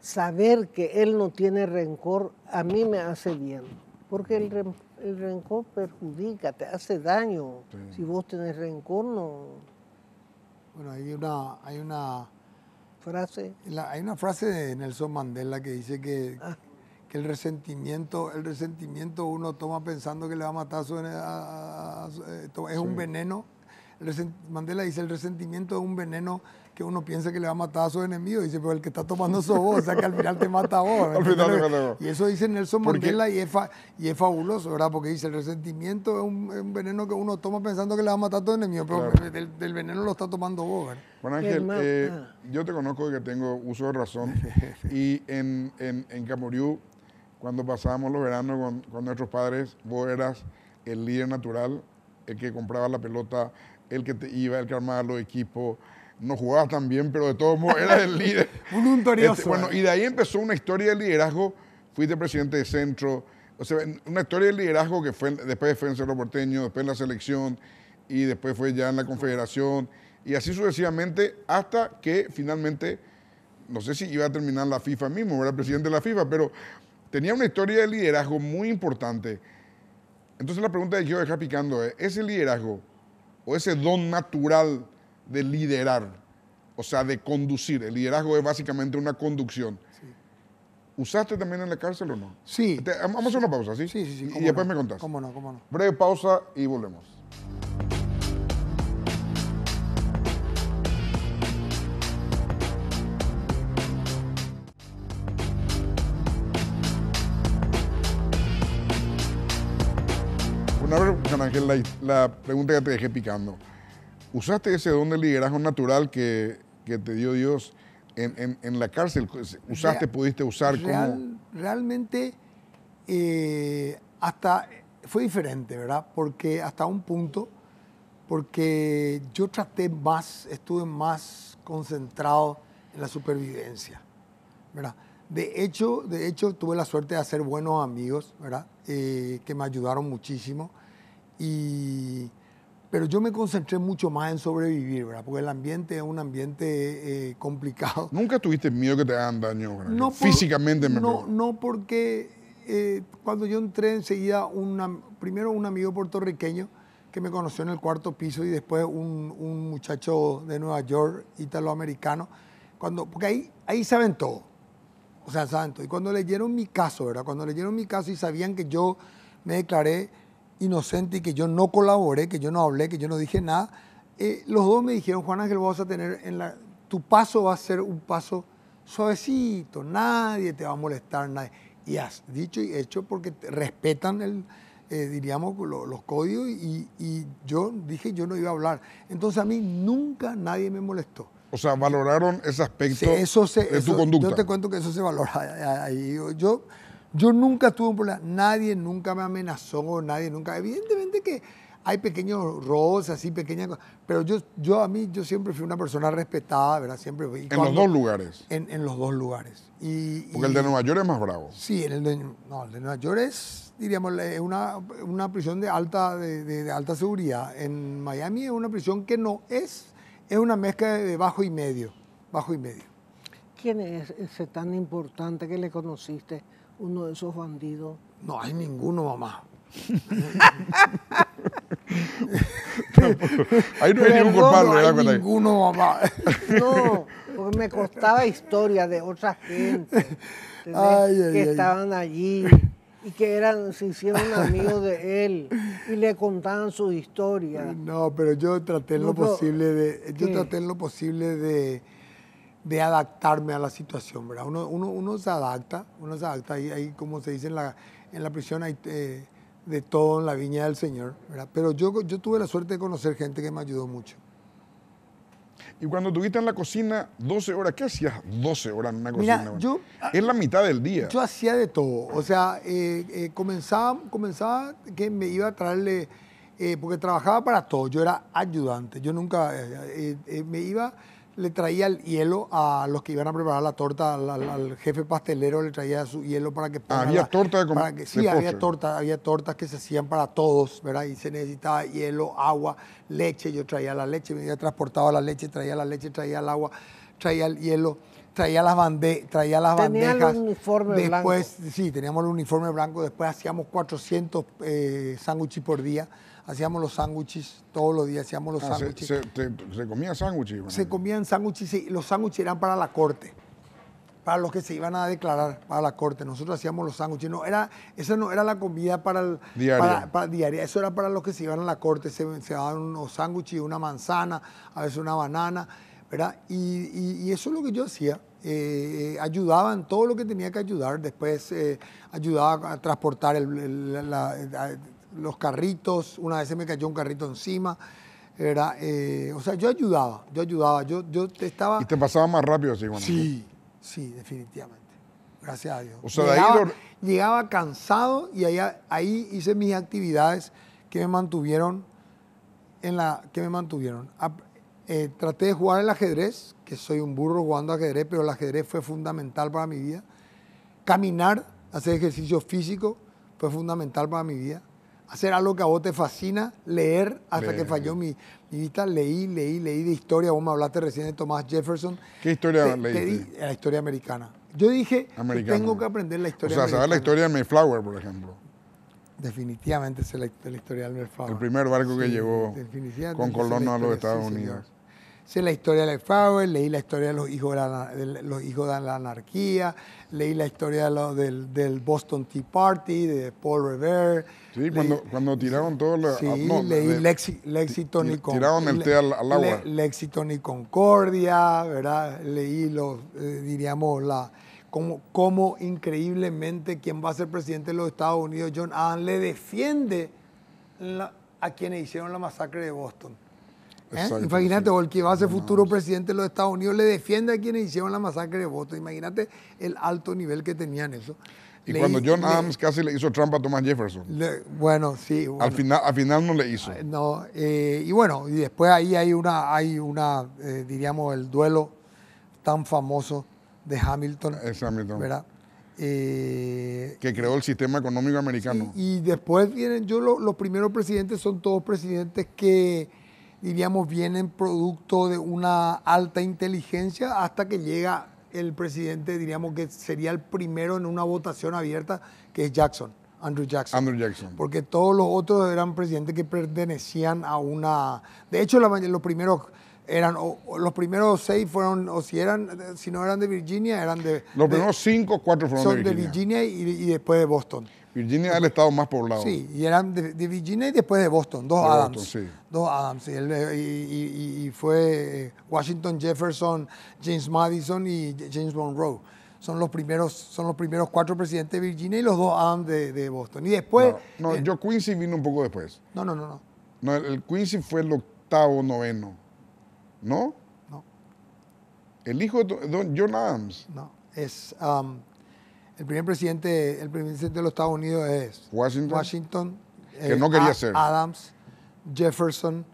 saber que él no tiene rencor a mí me hace bien, porque el el rencor perjudica, te hace daño. Si vos tenés rencor, no. Bueno, hay una, hay una frase. hay una frase de Nelson Mandela que dice ah. que, el resentimiento, el resentimiento uno toma pensando que le va a matar a, su... Eh, es un veneno. Mandela dice el resentimiento es un veneno que uno piensa que le va a matar a su enemigo. Y dice, pero el que está tomando su vos, o sea que al final te mata a vos. Y eso dice Nelson Mandela y es, y fabuloso, ¿verdad? Porque dice, el resentimiento es un, veneno que uno toma pensando que le va a matar a tu enemigo, pero del veneno lo está tomando vos, ¿verdad? Bueno, Ángel, eh, yo te conozco y que tengo uso de razón. y en, en, en Camoriú, cuando pasábamos los veranos con, con nuestros padres, vos eras el líder natural, el que compraba la pelota, el que te iba, el que armaba los equipos, no jugaba tan bien, pero de todos modos era el líder. Este, bueno, eh. y de ahí empezó una historia de liderazgo. Fuiste presidente de centro. O sea, una historia de liderazgo que fue después fue en Cerro Porteño, después en la selección y después fue ya en la confederación y así sucesivamente hasta que finalmente, no sé si iba a terminar la FIFA mismo, era presidente de la FIFA, pero tenía una historia de liderazgo muy importante. Entonces la pregunta que yo dejar picando es, ¿ese liderazgo o ese don natural de liderar, o sea, de conducir. El liderazgo es básicamente una conducción. ¿Usaste también en la cárcel o no? Sí. Ah, vamos a hacer una pausa, ¿sí? Sí, sí, sí. Y después me contás. ¿Cómo no? ¿Cómo no? Breve pausa y volvemos. Bueno, a ver, Ángel, la pregunta que te dejé picando usaste ese don de liderazgo natural que, te dio Dios en, la cárcel. ¿Usaste, pudiste usar como...? Realmente eh, hasta fue diferente, ¿verdad? Porque hasta un punto, porque yo traté más, estuve más concentrado en la supervivencia, ¿verdad? De hecho, de hecho tuve la suerte de hacer buenos amigos, ¿verdad? Eh, que me ayudaron muchísimo y pero yo me concentré mucho más en sobrevivir, ¿verdad? Porque el ambiente es un ambiente eh, complicado. ¿Nunca tuviste miedo que te hagan daño? No Físicamente me No, no porque eh, cuando yo entré enseguida, primero un amigo puertorriqueño que me conoció en el cuarto piso y después un, muchacho de Nueva York, italoamericano, cuando, porque ahí, ahí saben todo. O sea, saben todo. Y cuando leyeron mi caso, ¿verdad? Cuando leyeron mi caso y sabían que yo me declaré inocente y que yo no colaboré, que yo no hablé, que yo no dije nada, eh, los dos me dijeron, Juan Ángel, vas a tener, en la, tu paso va a ser un paso suavecito, nadie te va a molestar, nadie. Y has dicho y hecho porque respetan el, eh, diríamos, los códigos y, yo dije, yo no iba a hablar. Entonces a mí nunca nadie me molestó. O sea, valoraron ese aspecto tu conducta. Yo te cuento que eso se valora. Ahí, yo, yo nunca estuve en problema, nadie nunca me amenazó, nadie nunca. Evidentemente que hay pequeños roces así pequeñas cosas, pero yo, yo a mí, yo siempre fui una persona respetada, ¿verdad? Siempre fui. ¿En los dos lugares? En, los dos lugares. Y, Porque el de Nueva York es más bravo. Sí, el de, Nueva York es, diríamos, una, una prisión de alta, alta seguridad. En Miami es una prisión que no es, es una mezcla de bajo y medio, bajo y medio. ¿Quién es ese tan importante que le conociste? uno de esos bandidos? No hay ninguno, mamá. Ahí no hay ningún culpable. No hay ninguno, mamá. no, porque me costaba historias de otras gente que estaban allí y que eran, se hicieron amigos de él y le contaban su historia. No, pero yo traté lo posible de, yo traté en lo posible de de adaptarme a la situación, ¿verdad? Uno, se adapta, uno se adapta, ahí, como se dice en la, en la prisión hay eh, de todo en la viña del Señor, ¿verdad? Pero yo, yo tuve la suerte de conocer gente que me ayudó mucho. Y cuando estuviste en la cocina 12 horas, ¿qué hacías 12 horas en la cocina? yo, ah, es la mitad del día. Yo hacía de todo. O sea, eh, eh, comenzaba, comenzaba que me iba a traerle, porque trabajaba para todo. Yo era ayudante. Yo nunca, me iba le traía el hielo a los que iban a preparar la torta, al, jefe pastelero le traía su hielo para que... había torta de comer. Sí, había torta, había tortas que se hacían para todos, ¿verdad? Y se necesitaba hielo, agua, leche, yo traía la leche, me había transportado la leche, traía la leche, traía el agua, traía el hielo, traía las, bandejas... traía las bandejas. el uniforme después, Sí, teníamos el uniforme blanco, después hacíamos 400 eh, sándwiches por día hacíamos los sándwiches, todos los días hacíamos los ah, sándwiches. Se, se, comía sándwiches? Se comían sándwiches, y Los sándwiches eran para la corte, para los que se iban a declarar para la corte. Nosotros hacíamos los sándwiches. No, era, esa no era la comida para, el, diaria. Para, diaria, eso era para los que se iban a la corte. Se, se daban unos sándwiches, una manzana, a veces una banana, ¿verdad? y, eso es lo que yo hacía. Eh, ayudaban todo lo que tenía que ayudar, después eh, ayudaba a transportar, el, la, los carritos, una vez se me cayó un carrito encima. Era, eh, o sea, yo ayudaba, yo ayudaba, yo, yo estaba... ¿Y te pasaba más rápido así, Juan? Sí, sí, definitivamente. Gracias a Dios. llegaba, cansado y ahí, ahí hice mis actividades que me mantuvieron en la... que me mantuvieron. Eh, traté de jugar el ajedrez, que soy un burro jugando ajedrez, pero el ajedrez fue fundamental para mi vida. Caminar, hacer ejercicio físico fue fundamental para mi vida hacer algo que a vos te fascina, leer, hasta que falló mi, vista, leí, leí, leí de historia, vos me hablaste recién de Thomas Jefferson. ¿Qué historia leí la historia americana. Yo dije, tengo que aprender la historia O sea, saber la historia de Mayflower, por ejemplo. Definitivamente es la, historia de Mayflower. El primer barco que llegó con colonos a los Estados Unidos sé la historia de Fowler, leí la historia de los hijos de la, los hijos de la anarquía, leí la historia del, Boston Tea Party, de Paul Revere. Sí, cuando, tiraron todo la, sí, ah, leí Lexi, el té al, Concordia, ¿verdad? Leí los, eh, diríamos, la, cómo, increíblemente quien va a ser presidente de los Estados Unidos, John Adams, le defiende a quienes hicieron la masacre de Boston. ¿Eh? Imagínate, o el que va a ser futuro presidente de los Estados Unidos le defiende a quienes hicieron la masacre de votos. Imagínate el alto nivel que tenían eso. Y cuando John Adams casi le hizo trampa a Thomas Jefferson. bueno, sí. Al, final, al final no le hizo. No, eh, y bueno, y después ahí hay una, hay una eh, diríamos, el duelo tan famoso de Hamilton. Es Hamilton. que creó el sistema económico americano. y, después vienen, yo los primeros presidentes son todos presidentes que diríamos, vienen producto de una alta inteligencia hasta que llega el presidente, diríamos que sería el primero en una votación abierta, que es Jackson, Andrew Jackson. Andrew Jackson. Porque todos los otros eran presidentes que pertenecían a una... De hecho, los primeros eran los primeros seis fueron o si eran si no eran de Virginia eran de los primeros cinco cuatro fueron de Virginia, de Virginia y después de Boston Virginia era el estado más poblado. Sí, y eran de, Virginia y después de Boston, dos Adams. Dos Adams. Y, eh, y, fue eh, Washington Jefferson, James Madison y James Monroe. Son los primeros, son los primeros cuatro presidentes de Virginia y los dos Adams de, Boston. Y después. No, eh, yo Quincy vino un poco después. No, no, no, no. No, el, Quincy fue el octavo, noveno. ¿No? No. El hijo de John Adams. No, es. Um, el primer presidente, el presidente de los Estados Unidos es Washington, Washington que eh, no quería ser. Adams, Jefferson,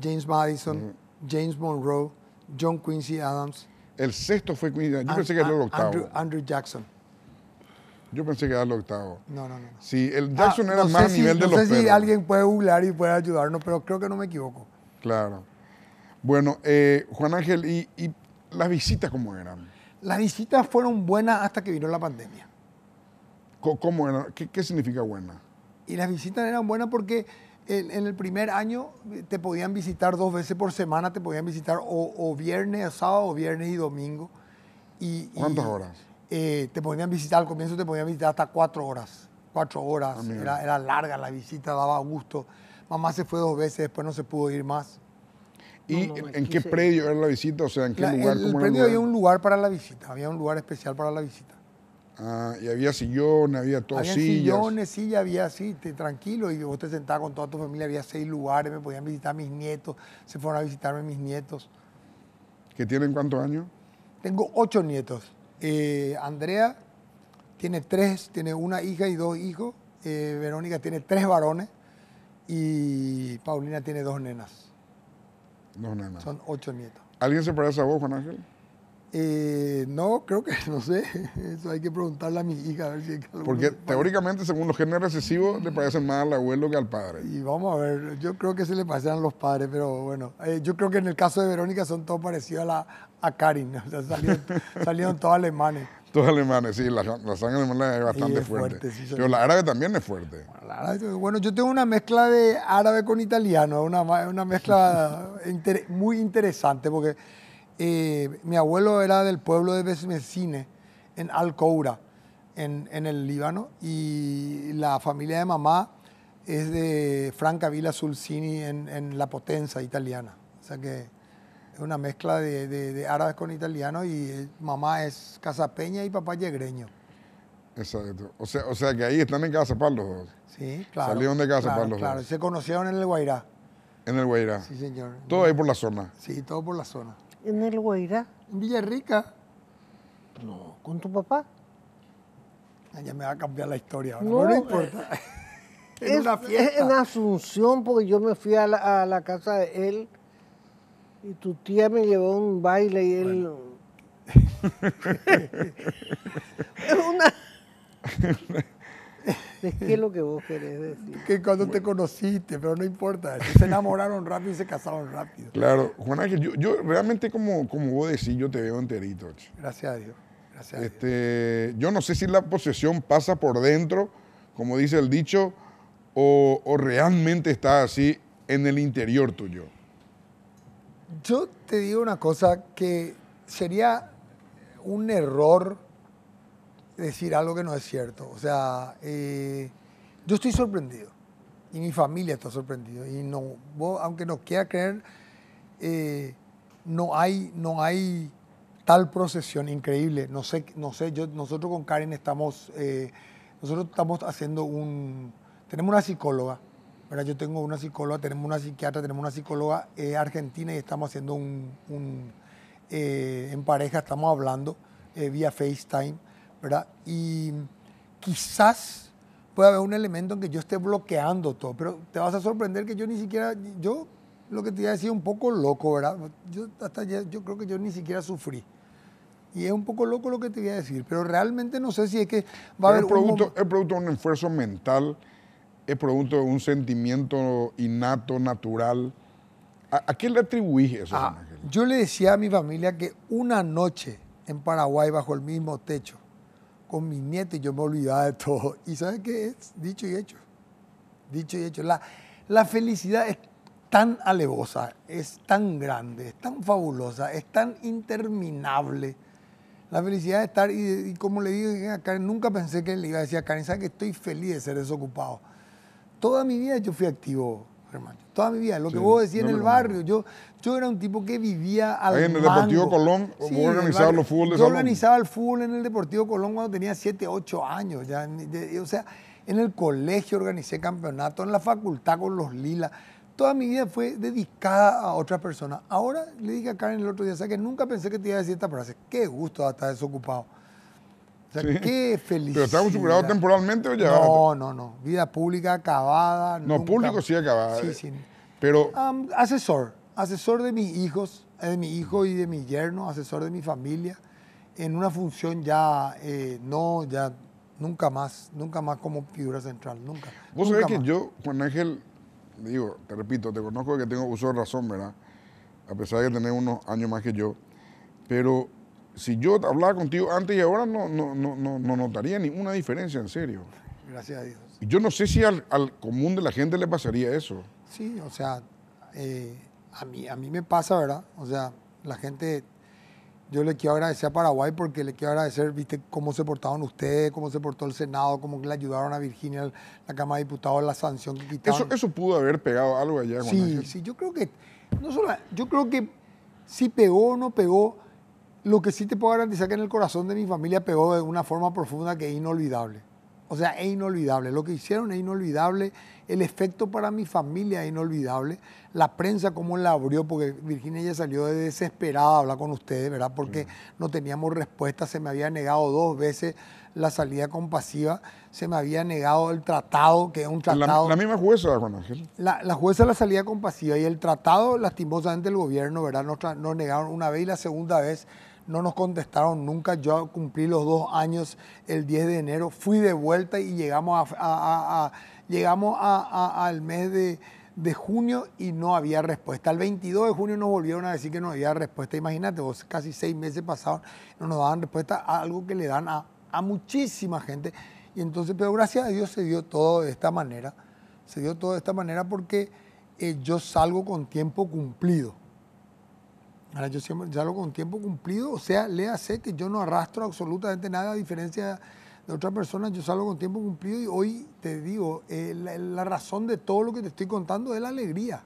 James Madison, James Monroe, John Quincy Adams. El sexto fue Quincy Adams. Yo pensé que era el octavo. Andrew, Jackson. Yo pensé que era el octavo. No, no, no. Sí, el ah, Jackson era más a nivel de los los No sé si alguien puede googlear y puede ayudarnos, pero creo que no me equivoco. Claro. Bueno, eh, Juan Ángel, ¿y, ¿y las visitas cómo eran? Las visitas fueron buenas hasta que vino la pandemia. ¿Cómo ¿Qué, significa buena? Y las visitas eran buenas porque en, el primer año eh, te podían visitar dos veces por semana, te podían visitar o, viernes, o sábado, o viernes y domingo. Y, ¿Cuántas horas? Eh, te podían visitar, al comienzo te podían visitar hasta cuatro horas. Cuatro horas, ah, era, era, larga la visita, daba gusto. Mamá se fue dos veces, después no se pudo ir más. ¿Y en qué predio era la visita? O sea, ¿en qué lugar? El, el predio había un lugar para la visita, había un lugar especial para la visita. Ah, y había sillones, había todo sillas. sillones, sillas, había así, tranquilo. Y vos te sentabas con toda tu familia, había seis lugares, me podían visitar mis nietos, se fueron a visitarme mis nietos. ¿Que tienen cuántos años? Tengo ocho nietos. Eh, Andrea tiene tres, tiene una hija y dos hijos. Eh, Verónica tiene tres varones. Y Paulina tiene dos nenas. Son ocho nietos. ¿Alguien se parece a vos, Juan Ángel? Eh, no, creo que no sé. Eso hay que preguntarle a mi hija a ver si Porque teóricamente, según los genes recesivos, le parecen más al abuelo que al padre. Y vamos a ver, yo creo que se le parecen a los padres, pero bueno, eh, yo creo que en el caso de Verónica son todos parecidos a, la, a Karin. O sea, salieron todos alemanes. Todos alemanes, sí, la, sangre alemana es bastante fuerte. Pero la árabe también es fuerte. Bueno, yo tengo una mezcla de árabe con italiano, una, mezcla muy interesante, porque eh, mi abuelo era del pueblo de Besmecine, en Alcoura, en, en el Líbano, y la familia de mamá es de Francavilla Sulcini en, en La Potenza italiana. O sea que es una mezcla de, árabes con italianos y eh, mamá es casapeña y papá yegreño. Exacto. O sea, que ahí están en casa Sí, claro. Salieron de casa claro. Se conocieron en el Guairá. En el Guairá. Sí, señor. Todo ahí por la zona. Sí, todo por la zona. ¿En el Guairá? En Villarrica. No, ¿con tu papá? Ah, ya me va a cambiar la historia No, importa. Eh, es, en Asunción, porque yo me fui a la casa de él y tu tía me llevó a un baile y él... es una... es es lo que vos querés decir. Que cuando te conociste, pero no importa. Se enamoraron rápido y se casaron rápido. Claro, Juan Ángel, yo, realmente como, como vos decís, yo te veo enterito. Gracias a Dios. Gracias este, Yo no sé si la posesión pasa por dentro, como dice el dicho, o realmente está así en el interior tuyo. Yo te digo una cosa que sería un error decir algo que no es cierto. O sea, eh, yo estoy sorprendido y mi familia está sorprendida. Y no, aunque nos quiera creer, eh, no, hay, no hay tal procesión increíble. No sé, no sé yo, nosotros con Karen estamos, eh, nosotros estamos haciendo un, tenemos una psicóloga yo tengo una psicóloga, tenemos una psiquiatra, tenemos una psicóloga eh, argentina y estamos haciendo un, eh, en pareja, estamos hablando eh, vía FaceTime, ¿verdad? Y quizás puede haber un elemento en que yo esté bloqueando todo, pero te vas a sorprender que yo ni siquiera, yo lo que te iba a decir, es un poco loco, ¿verdad? Yo, hasta yo creo que yo ni siquiera sufrí. Y es un poco loco lo que te voy a decir, pero realmente no sé si es que va a haber... producto, el producto de un esfuerzo mental es producto de un sentimiento innato, natural. ¿A, quién qué le atribuís eso? Ah, yo le decía a mi familia que una noche en Paraguay bajo el mismo techo con mi nieto y yo me olvidaba de todo. ¿Y sabes qué es? Dicho y hecho. Dicho y hecho. La, la felicidad es tan alevosa, es tan grande, es tan fabulosa, es tan interminable. La felicidad de estar, y, como le dije a Karen, nunca pensé que le iba a decir a Karen, ¿sabes que estoy feliz de ser desocupado? toda mi vida yo fui activo, hermano. Toda mi vida. Lo que vos decías en el barrio. Yo, yo era un tipo que vivía al en el Deportivo Colón, vos los fútbol de Yo organizaba el fútbol en el Deportivo Colón cuando tenía 7, 8 años. Ya, o sea, en el colegio organizé campeonatos, en la facultad con los lilas. Toda mi vida fue dedicada a otra persona. Ahora le dije a Karen el otro día, o sea, que nunca pensé que te iba a decir esta frase. Qué gusto estar desocupado sea, qué felicidad. ¿Pero estamos superado temporalmente o ya? No, no, no. Vida pública acabada. No, público sí acabada. Sí, eh. sí. Pero... asesor. Asesor de mis hijos, eh, de mi hijo y de mi yerno, asesor de mi familia, en una función ya, eh, no, ya, nunca más, nunca más como figura central, nunca. Vos sabés que yo, Juan Ángel, digo, te repito, te conozco que tengo uso de razón, ¿verdad? A pesar de tener unos años más que yo, pero si yo hablaba contigo antes y ahora no, no, no, no notaría ninguna diferencia, en serio. Gracias a Dios. Yo no sé si al, común de la gente le pasaría eso. Sí, o sea, eh, a, mí, a mí me pasa, ¿verdad? O sea, la gente, yo le quiero agradecer a Paraguay porque le quiero agradecer, viste, cómo se portaron ustedes, cómo se portó el Senado, cómo le ayudaron a Virginia, la Cámara de Diputados, la sanción Eso, eso pudo haber pegado algo allá. sí, sí, yo creo que, no solo, yo creo que si pegó o no pegó, lo que sí te puedo garantizar es que en el corazón de mi familia pegó de una forma profunda que es inolvidable. O sea, es inolvidable. Lo que hicieron es inolvidable. El efecto para mi familia es inolvidable. La prensa, cómo la abrió, porque Virginia ya salió desesperada a hablar con ustedes, ¿verdad? Porque mm. no teníamos respuesta. Se me había negado dos veces la salida compasiva. Se me había negado el tratado, que es un tratado. La, la misma jueza, Juan La, jueza la salida compasiva y el tratado, lastimosamente, el gobierno, ¿verdad? nos negaron una vez y la segunda vez no nos contestaron nunca. Yo cumplí los dos años el 10 de enero, fui de vuelta y llegamos, a, al mes de, junio y no había respuesta. El 22 de junio nos volvieron a decir que no había respuesta. Imagínate, vos casi seis meses pasaron, no nos daban respuesta algo que le dan a, muchísima gente. Y entonces, pero gracias a Dios se dio todo de esta manera. Se dio todo de esta manera porque eh, yo salgo con tiempo cumplido yo siempre con tiempo cumplido, o sea, léase que yo no arrastro absolutamente nada a diferencia de otras personas yo salgo con tiempo cumplido y hoy te digo, eh, la, razón de todo lo que te estoy contando es la alegría,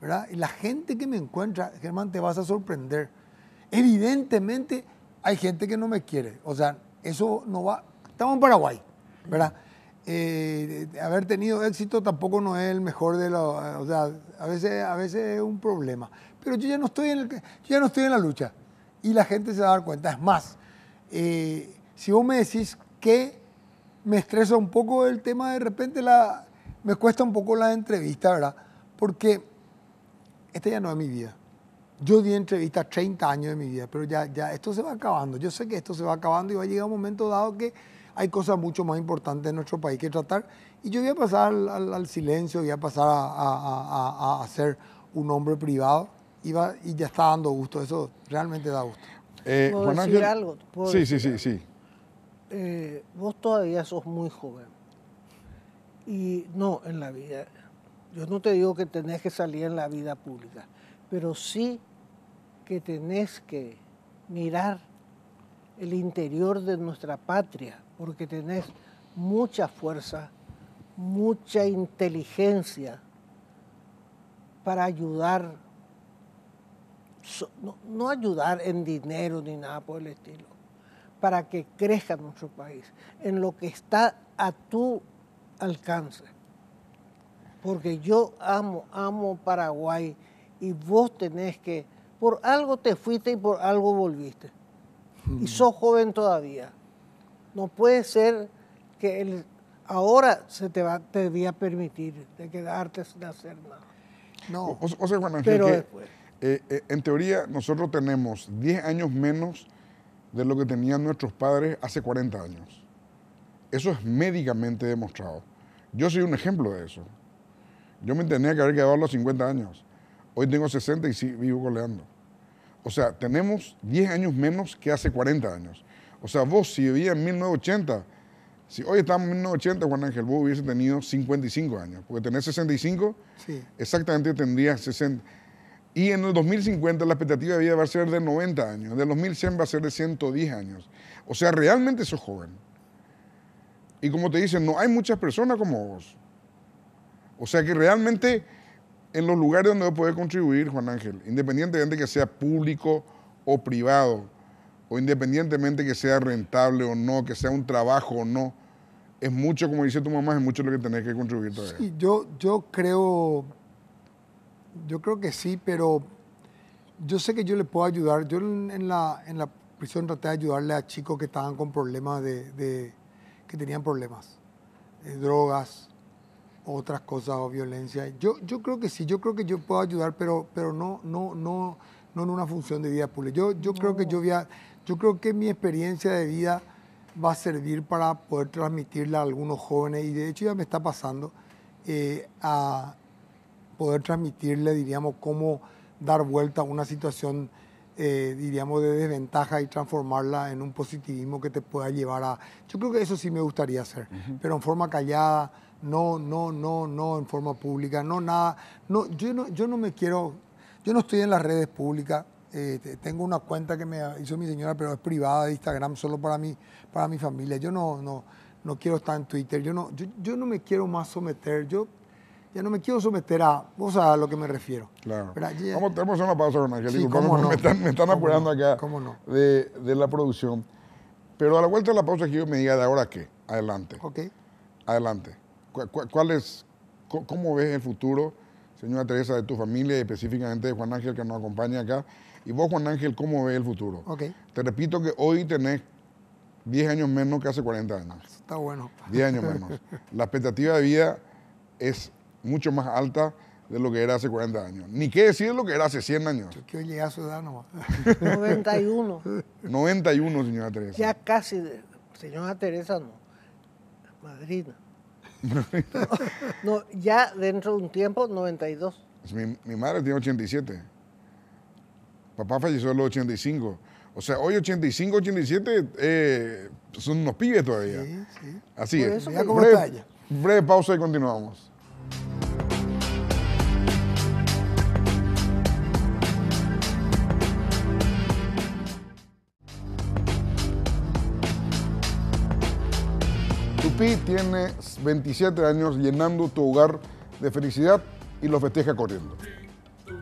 ¿verdad? Y la gente que me encuentra, Germán, te vas a sorprender. Evidentemente hay gente que no me quiere, o sea, eso no va, estamos en Paraguay, ¿verdad? Eh, haber tenido éxito tampoco no es el mejor de los, o sea, a veces, a veces es un problema pero yo ya no estoy en, ya no estoy en la lucha. Y la gente se va a dar cuenta. Es más, eh, si vos me decís que me estresa un poco el tema, de repente la, me cuesta un poco la entrevista, ¿verdad? Porque esta ya no es mi vida. Yo di entrevistas 30 años de mi vida, pero ya, ya esto se va acabando. Yo sé que esto se va acabando y va a llegar un momento dado que hay cosas mucho más importantes en nuestro país que tratar. Y yo voy a pasar al, silencio, voy a pasar a, a, a, ser un hombre privado y, ya está dando gusto. Eso realmente da gusto. Eh, ¿Puedo decir algo? sí, sí, sí, eh, vos todavía sos muy joven. Y no en la vida. Yo no te digo que tenés que salir en la vida pública, pero sí que tenés que mirar el interior de nuestra patria, porque tenés mucha fuerza, mucha inteligencia para ayudar no, ayudar en dinero ni nada por el estilo, para que crezca nuestro país, en lo que está a tu alcance. Porque yo amo, amo Paraguay y vos tenés que, por algo te fuiste y por algo volviste. Y mm. sos joven todavía. No puede ser que ahora se te va te voy permitir de quedarte sin hacer nada. No. Pero después. Eh, eh, en teoría, nosotros tenemos 10 años menos de lo que tenían nuestros padres hace 40 años. Eso es médicamente demostrado. Yo soy un ejemplo de eso. Yo me tenía que haber quedado a los 50 años. Hoy tengo 60 y sí, vivo coleando. O sea, tenemos 10 años menos que hace 40 años. O sea, vos si vivías en 1980, si hoy estamos en 1980, Juan Ángel, vos hubiese tenido 55 años. Porque tenés 65, exactamente tendrías 60. Y en el 2050 la expectativa de vida va a ser de 90 años, los 2100 va a ser de 110 años. O sea, realmente sos joven. Y como te dicen, no hay muchas personas como vos. O sea que realmente en los lugares donde podés contribuir, Juan Ángel, independientemente que sea público o privado, o independientemente que sea rentable o no, que sea un trabajo o no, es mucho, como dice tu mamá, es mucho lo que tenés que contribuir todavía. Sí, yo, yo creo yo creo que sí, pero yo sé que yo le puedo ayudar. Yo en la, en la prisión traté de ayudarle a chicos que estaban con problemas de, que tenían problemas, eh, drogas, otras cosas o violencia. Yo, yo creo que sí, yo creo que yo puedo ayudar, pero, pero no, no, no, no en una función de vida pública. Yo, yo creo que yo voy yo creo que mi experiencia de vida va a servir para poder transmitirla a algunos jóvenes y de hecho ya me está pasando eh, a poder transmitirle, diríamos, cómo dar vuelta a una situación, eh, diríamos, de desventaja y transformarla en un positivismo que te pueda llevar a... Yo creo que eso sí me gustaría hacer, pero en forma callada, no, no, no, no, en forma pública, no nada. No, yo, no, yo no me quiero, yo no estoy en las redes públicas. Eh, tengo una cuenta que me hizo mi señora, pero es privada de Instagram, solo para mí, para mi familia. Yo no, no, no quiero estar en Twitter. Yo no, yo, yo no me quiero más someter. Yo ya no me quiero someter a, vos a lo que me refiero. Claro. Vamos vamos, tenemos una pausa Juan Ángel. sí, cómo me están, me acá de, la producción. Pero a la vuelta de la pausa que yo me diga de ahora qué, adelante. Ok. Adelante. ¿Cuál, es, ¿Cómo ves el futuro, señora Teresa, de tu familia y específicamente de Juan Ángel que nos acompaña acá? Y vos, Juan Ángel, ¿cómo ves el futuro? Ok. Te repito que hoy tenés 10 años menos que hace 40 años. Está bueno. 10 años menos. La expectativa de vida es mucho más alta de lo que era hace 40 años. Ni qué decir lo que era hace 100 años. Yo quiero a su edad nomás. 91. 91, señora Teresa. Ya casi, señora Teresa no, madrina. no, ya dentro de un tiempo, 92. Pues mi, madre tiene 87. Papá falleció en los 85. O sea, hoy 85, 87 eh, son unos pibes todavía. Sí, sí. Así es. breve pausa y continuamos. Pi tiene 27 años llenando tu hogar de felicidad y lo festeja corriendo.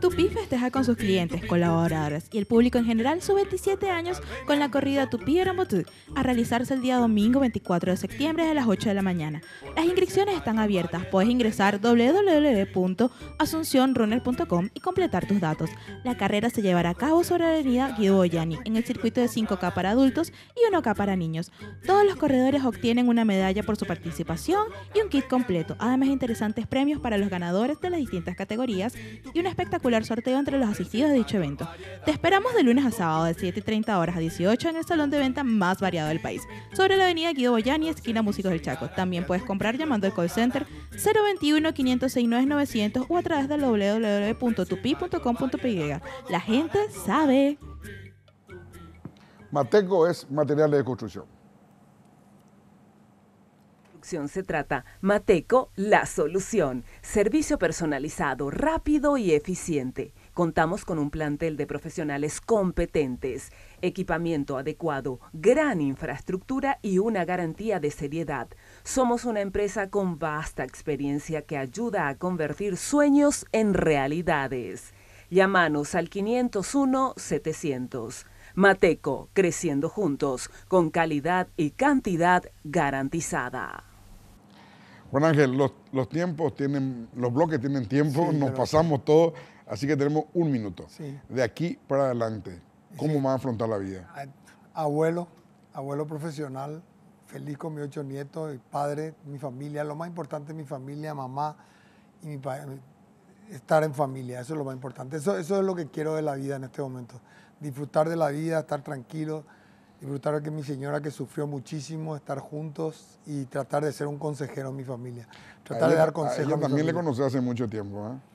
Tupi festeja con sus clientes, colaboradores y el público en general su 27 años con la corrida Tupi Eramotú, a realizarse el día domingo 24 de septiembre a las 8 de la mañana. Las inscripciones están abiertas, puedes ingresar www.asuncionrunner.com y completar tus datos. La carrera se llevará a cabo sobre la avenida Guido Boyani, en el circuito de 5K para adultos y 1K para niños. Todos los corredores obtienen una medalla por su participación y un kit completo, además interesantes premios para los ganadores de las distintas categorías y un espectacular sorteo entre los asistidos de dicho evento. Te esperamos de lunes a sábado de 7:30 horas a 18 en el salón de venta más variado del país, sobre la avenida Guido Boyani, esquina Músicos del Chaco. También puedes comprar llamando al call center 021 506 900 o a través del www.tupi.com.py. La gente sabe. Mateco es materiales de construcción se trata. Mateco, la solución. Servicio personalizado, rápido y eficiente. Contamos con un plantel de profesionales competentes, equipamiento adecuado, gran infraestructura y una garantía de seriedad. Somos una empresa con vasta experiencia que ayuda a convertir sueños en realidades. Llámanos al 501-700. Mateco, creciendo juntos, con calidad y cantidad garantizada. Juan Ángel, los, tiempos tienen, los bloques tienen tiempo, nos pasamos todos, todo, así que tenemos un minuto. De aquí para adelante, ¿cómo vas a afrontar la vida? Abuelo, abuelo profesional, feliz con mis ocho nietos, padre, mi familia, lo más importante mi familia, mamá y mi estar en familia, eso es lo más importante. Eso, eso es lo que quiero de la vida en este momento, disfrutar de la vida, estar tranquilo, disfrutar que mi señora que sufrió muchísimo, estar juntos y tratar de ser un consejero en mi familia. Tratar de dar consejos. A también le conocí hace mucho tiempo. ¿eh?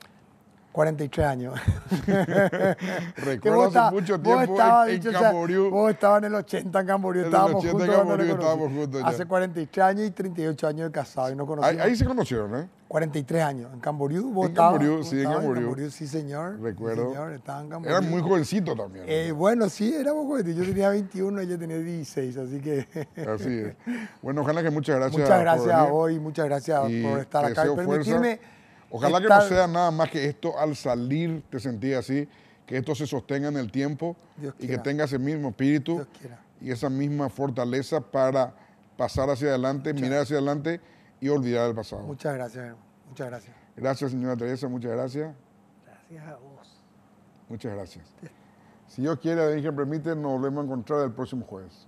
43 años. Recuerdo hace mucho tiempo vos en, Camboriú. vos estabas en el 80 en Camboriú, estábamos, juntos Camboriú estábamos juntos. Hace 43 años y 38 años de casado y no conocíamos. Ahí, se conocieron, ¿eh? 43 años. En Camboriú, en Camboriú, sí, en Camboriú. Sí, señor. Recuerdo. Era muy jovencito también. bueno, sí, éramos jovencitos. Yo tenía 21, ella tenía 16, así que... así es. Bueno, ojalá que muchas gracias Muchas gracias a vos muchas gracias por estar acá y permitirme... Ojalá que no sea nada más que esto al salir te sentí así, que esto se sostenga en el tiempo y que tenga ese mismo espíritu y esa misma fortaleza para pasar hacia adelante, mirar hacia adelante y olvidar el pasado. Muchas gracias, muchas gracias. Gracias, señora Teresa, muchas gracias. Gracias a vos. Muchas gracias. Si Dios quiere, le permite, nos volvemos a encontrar el próximo jueves.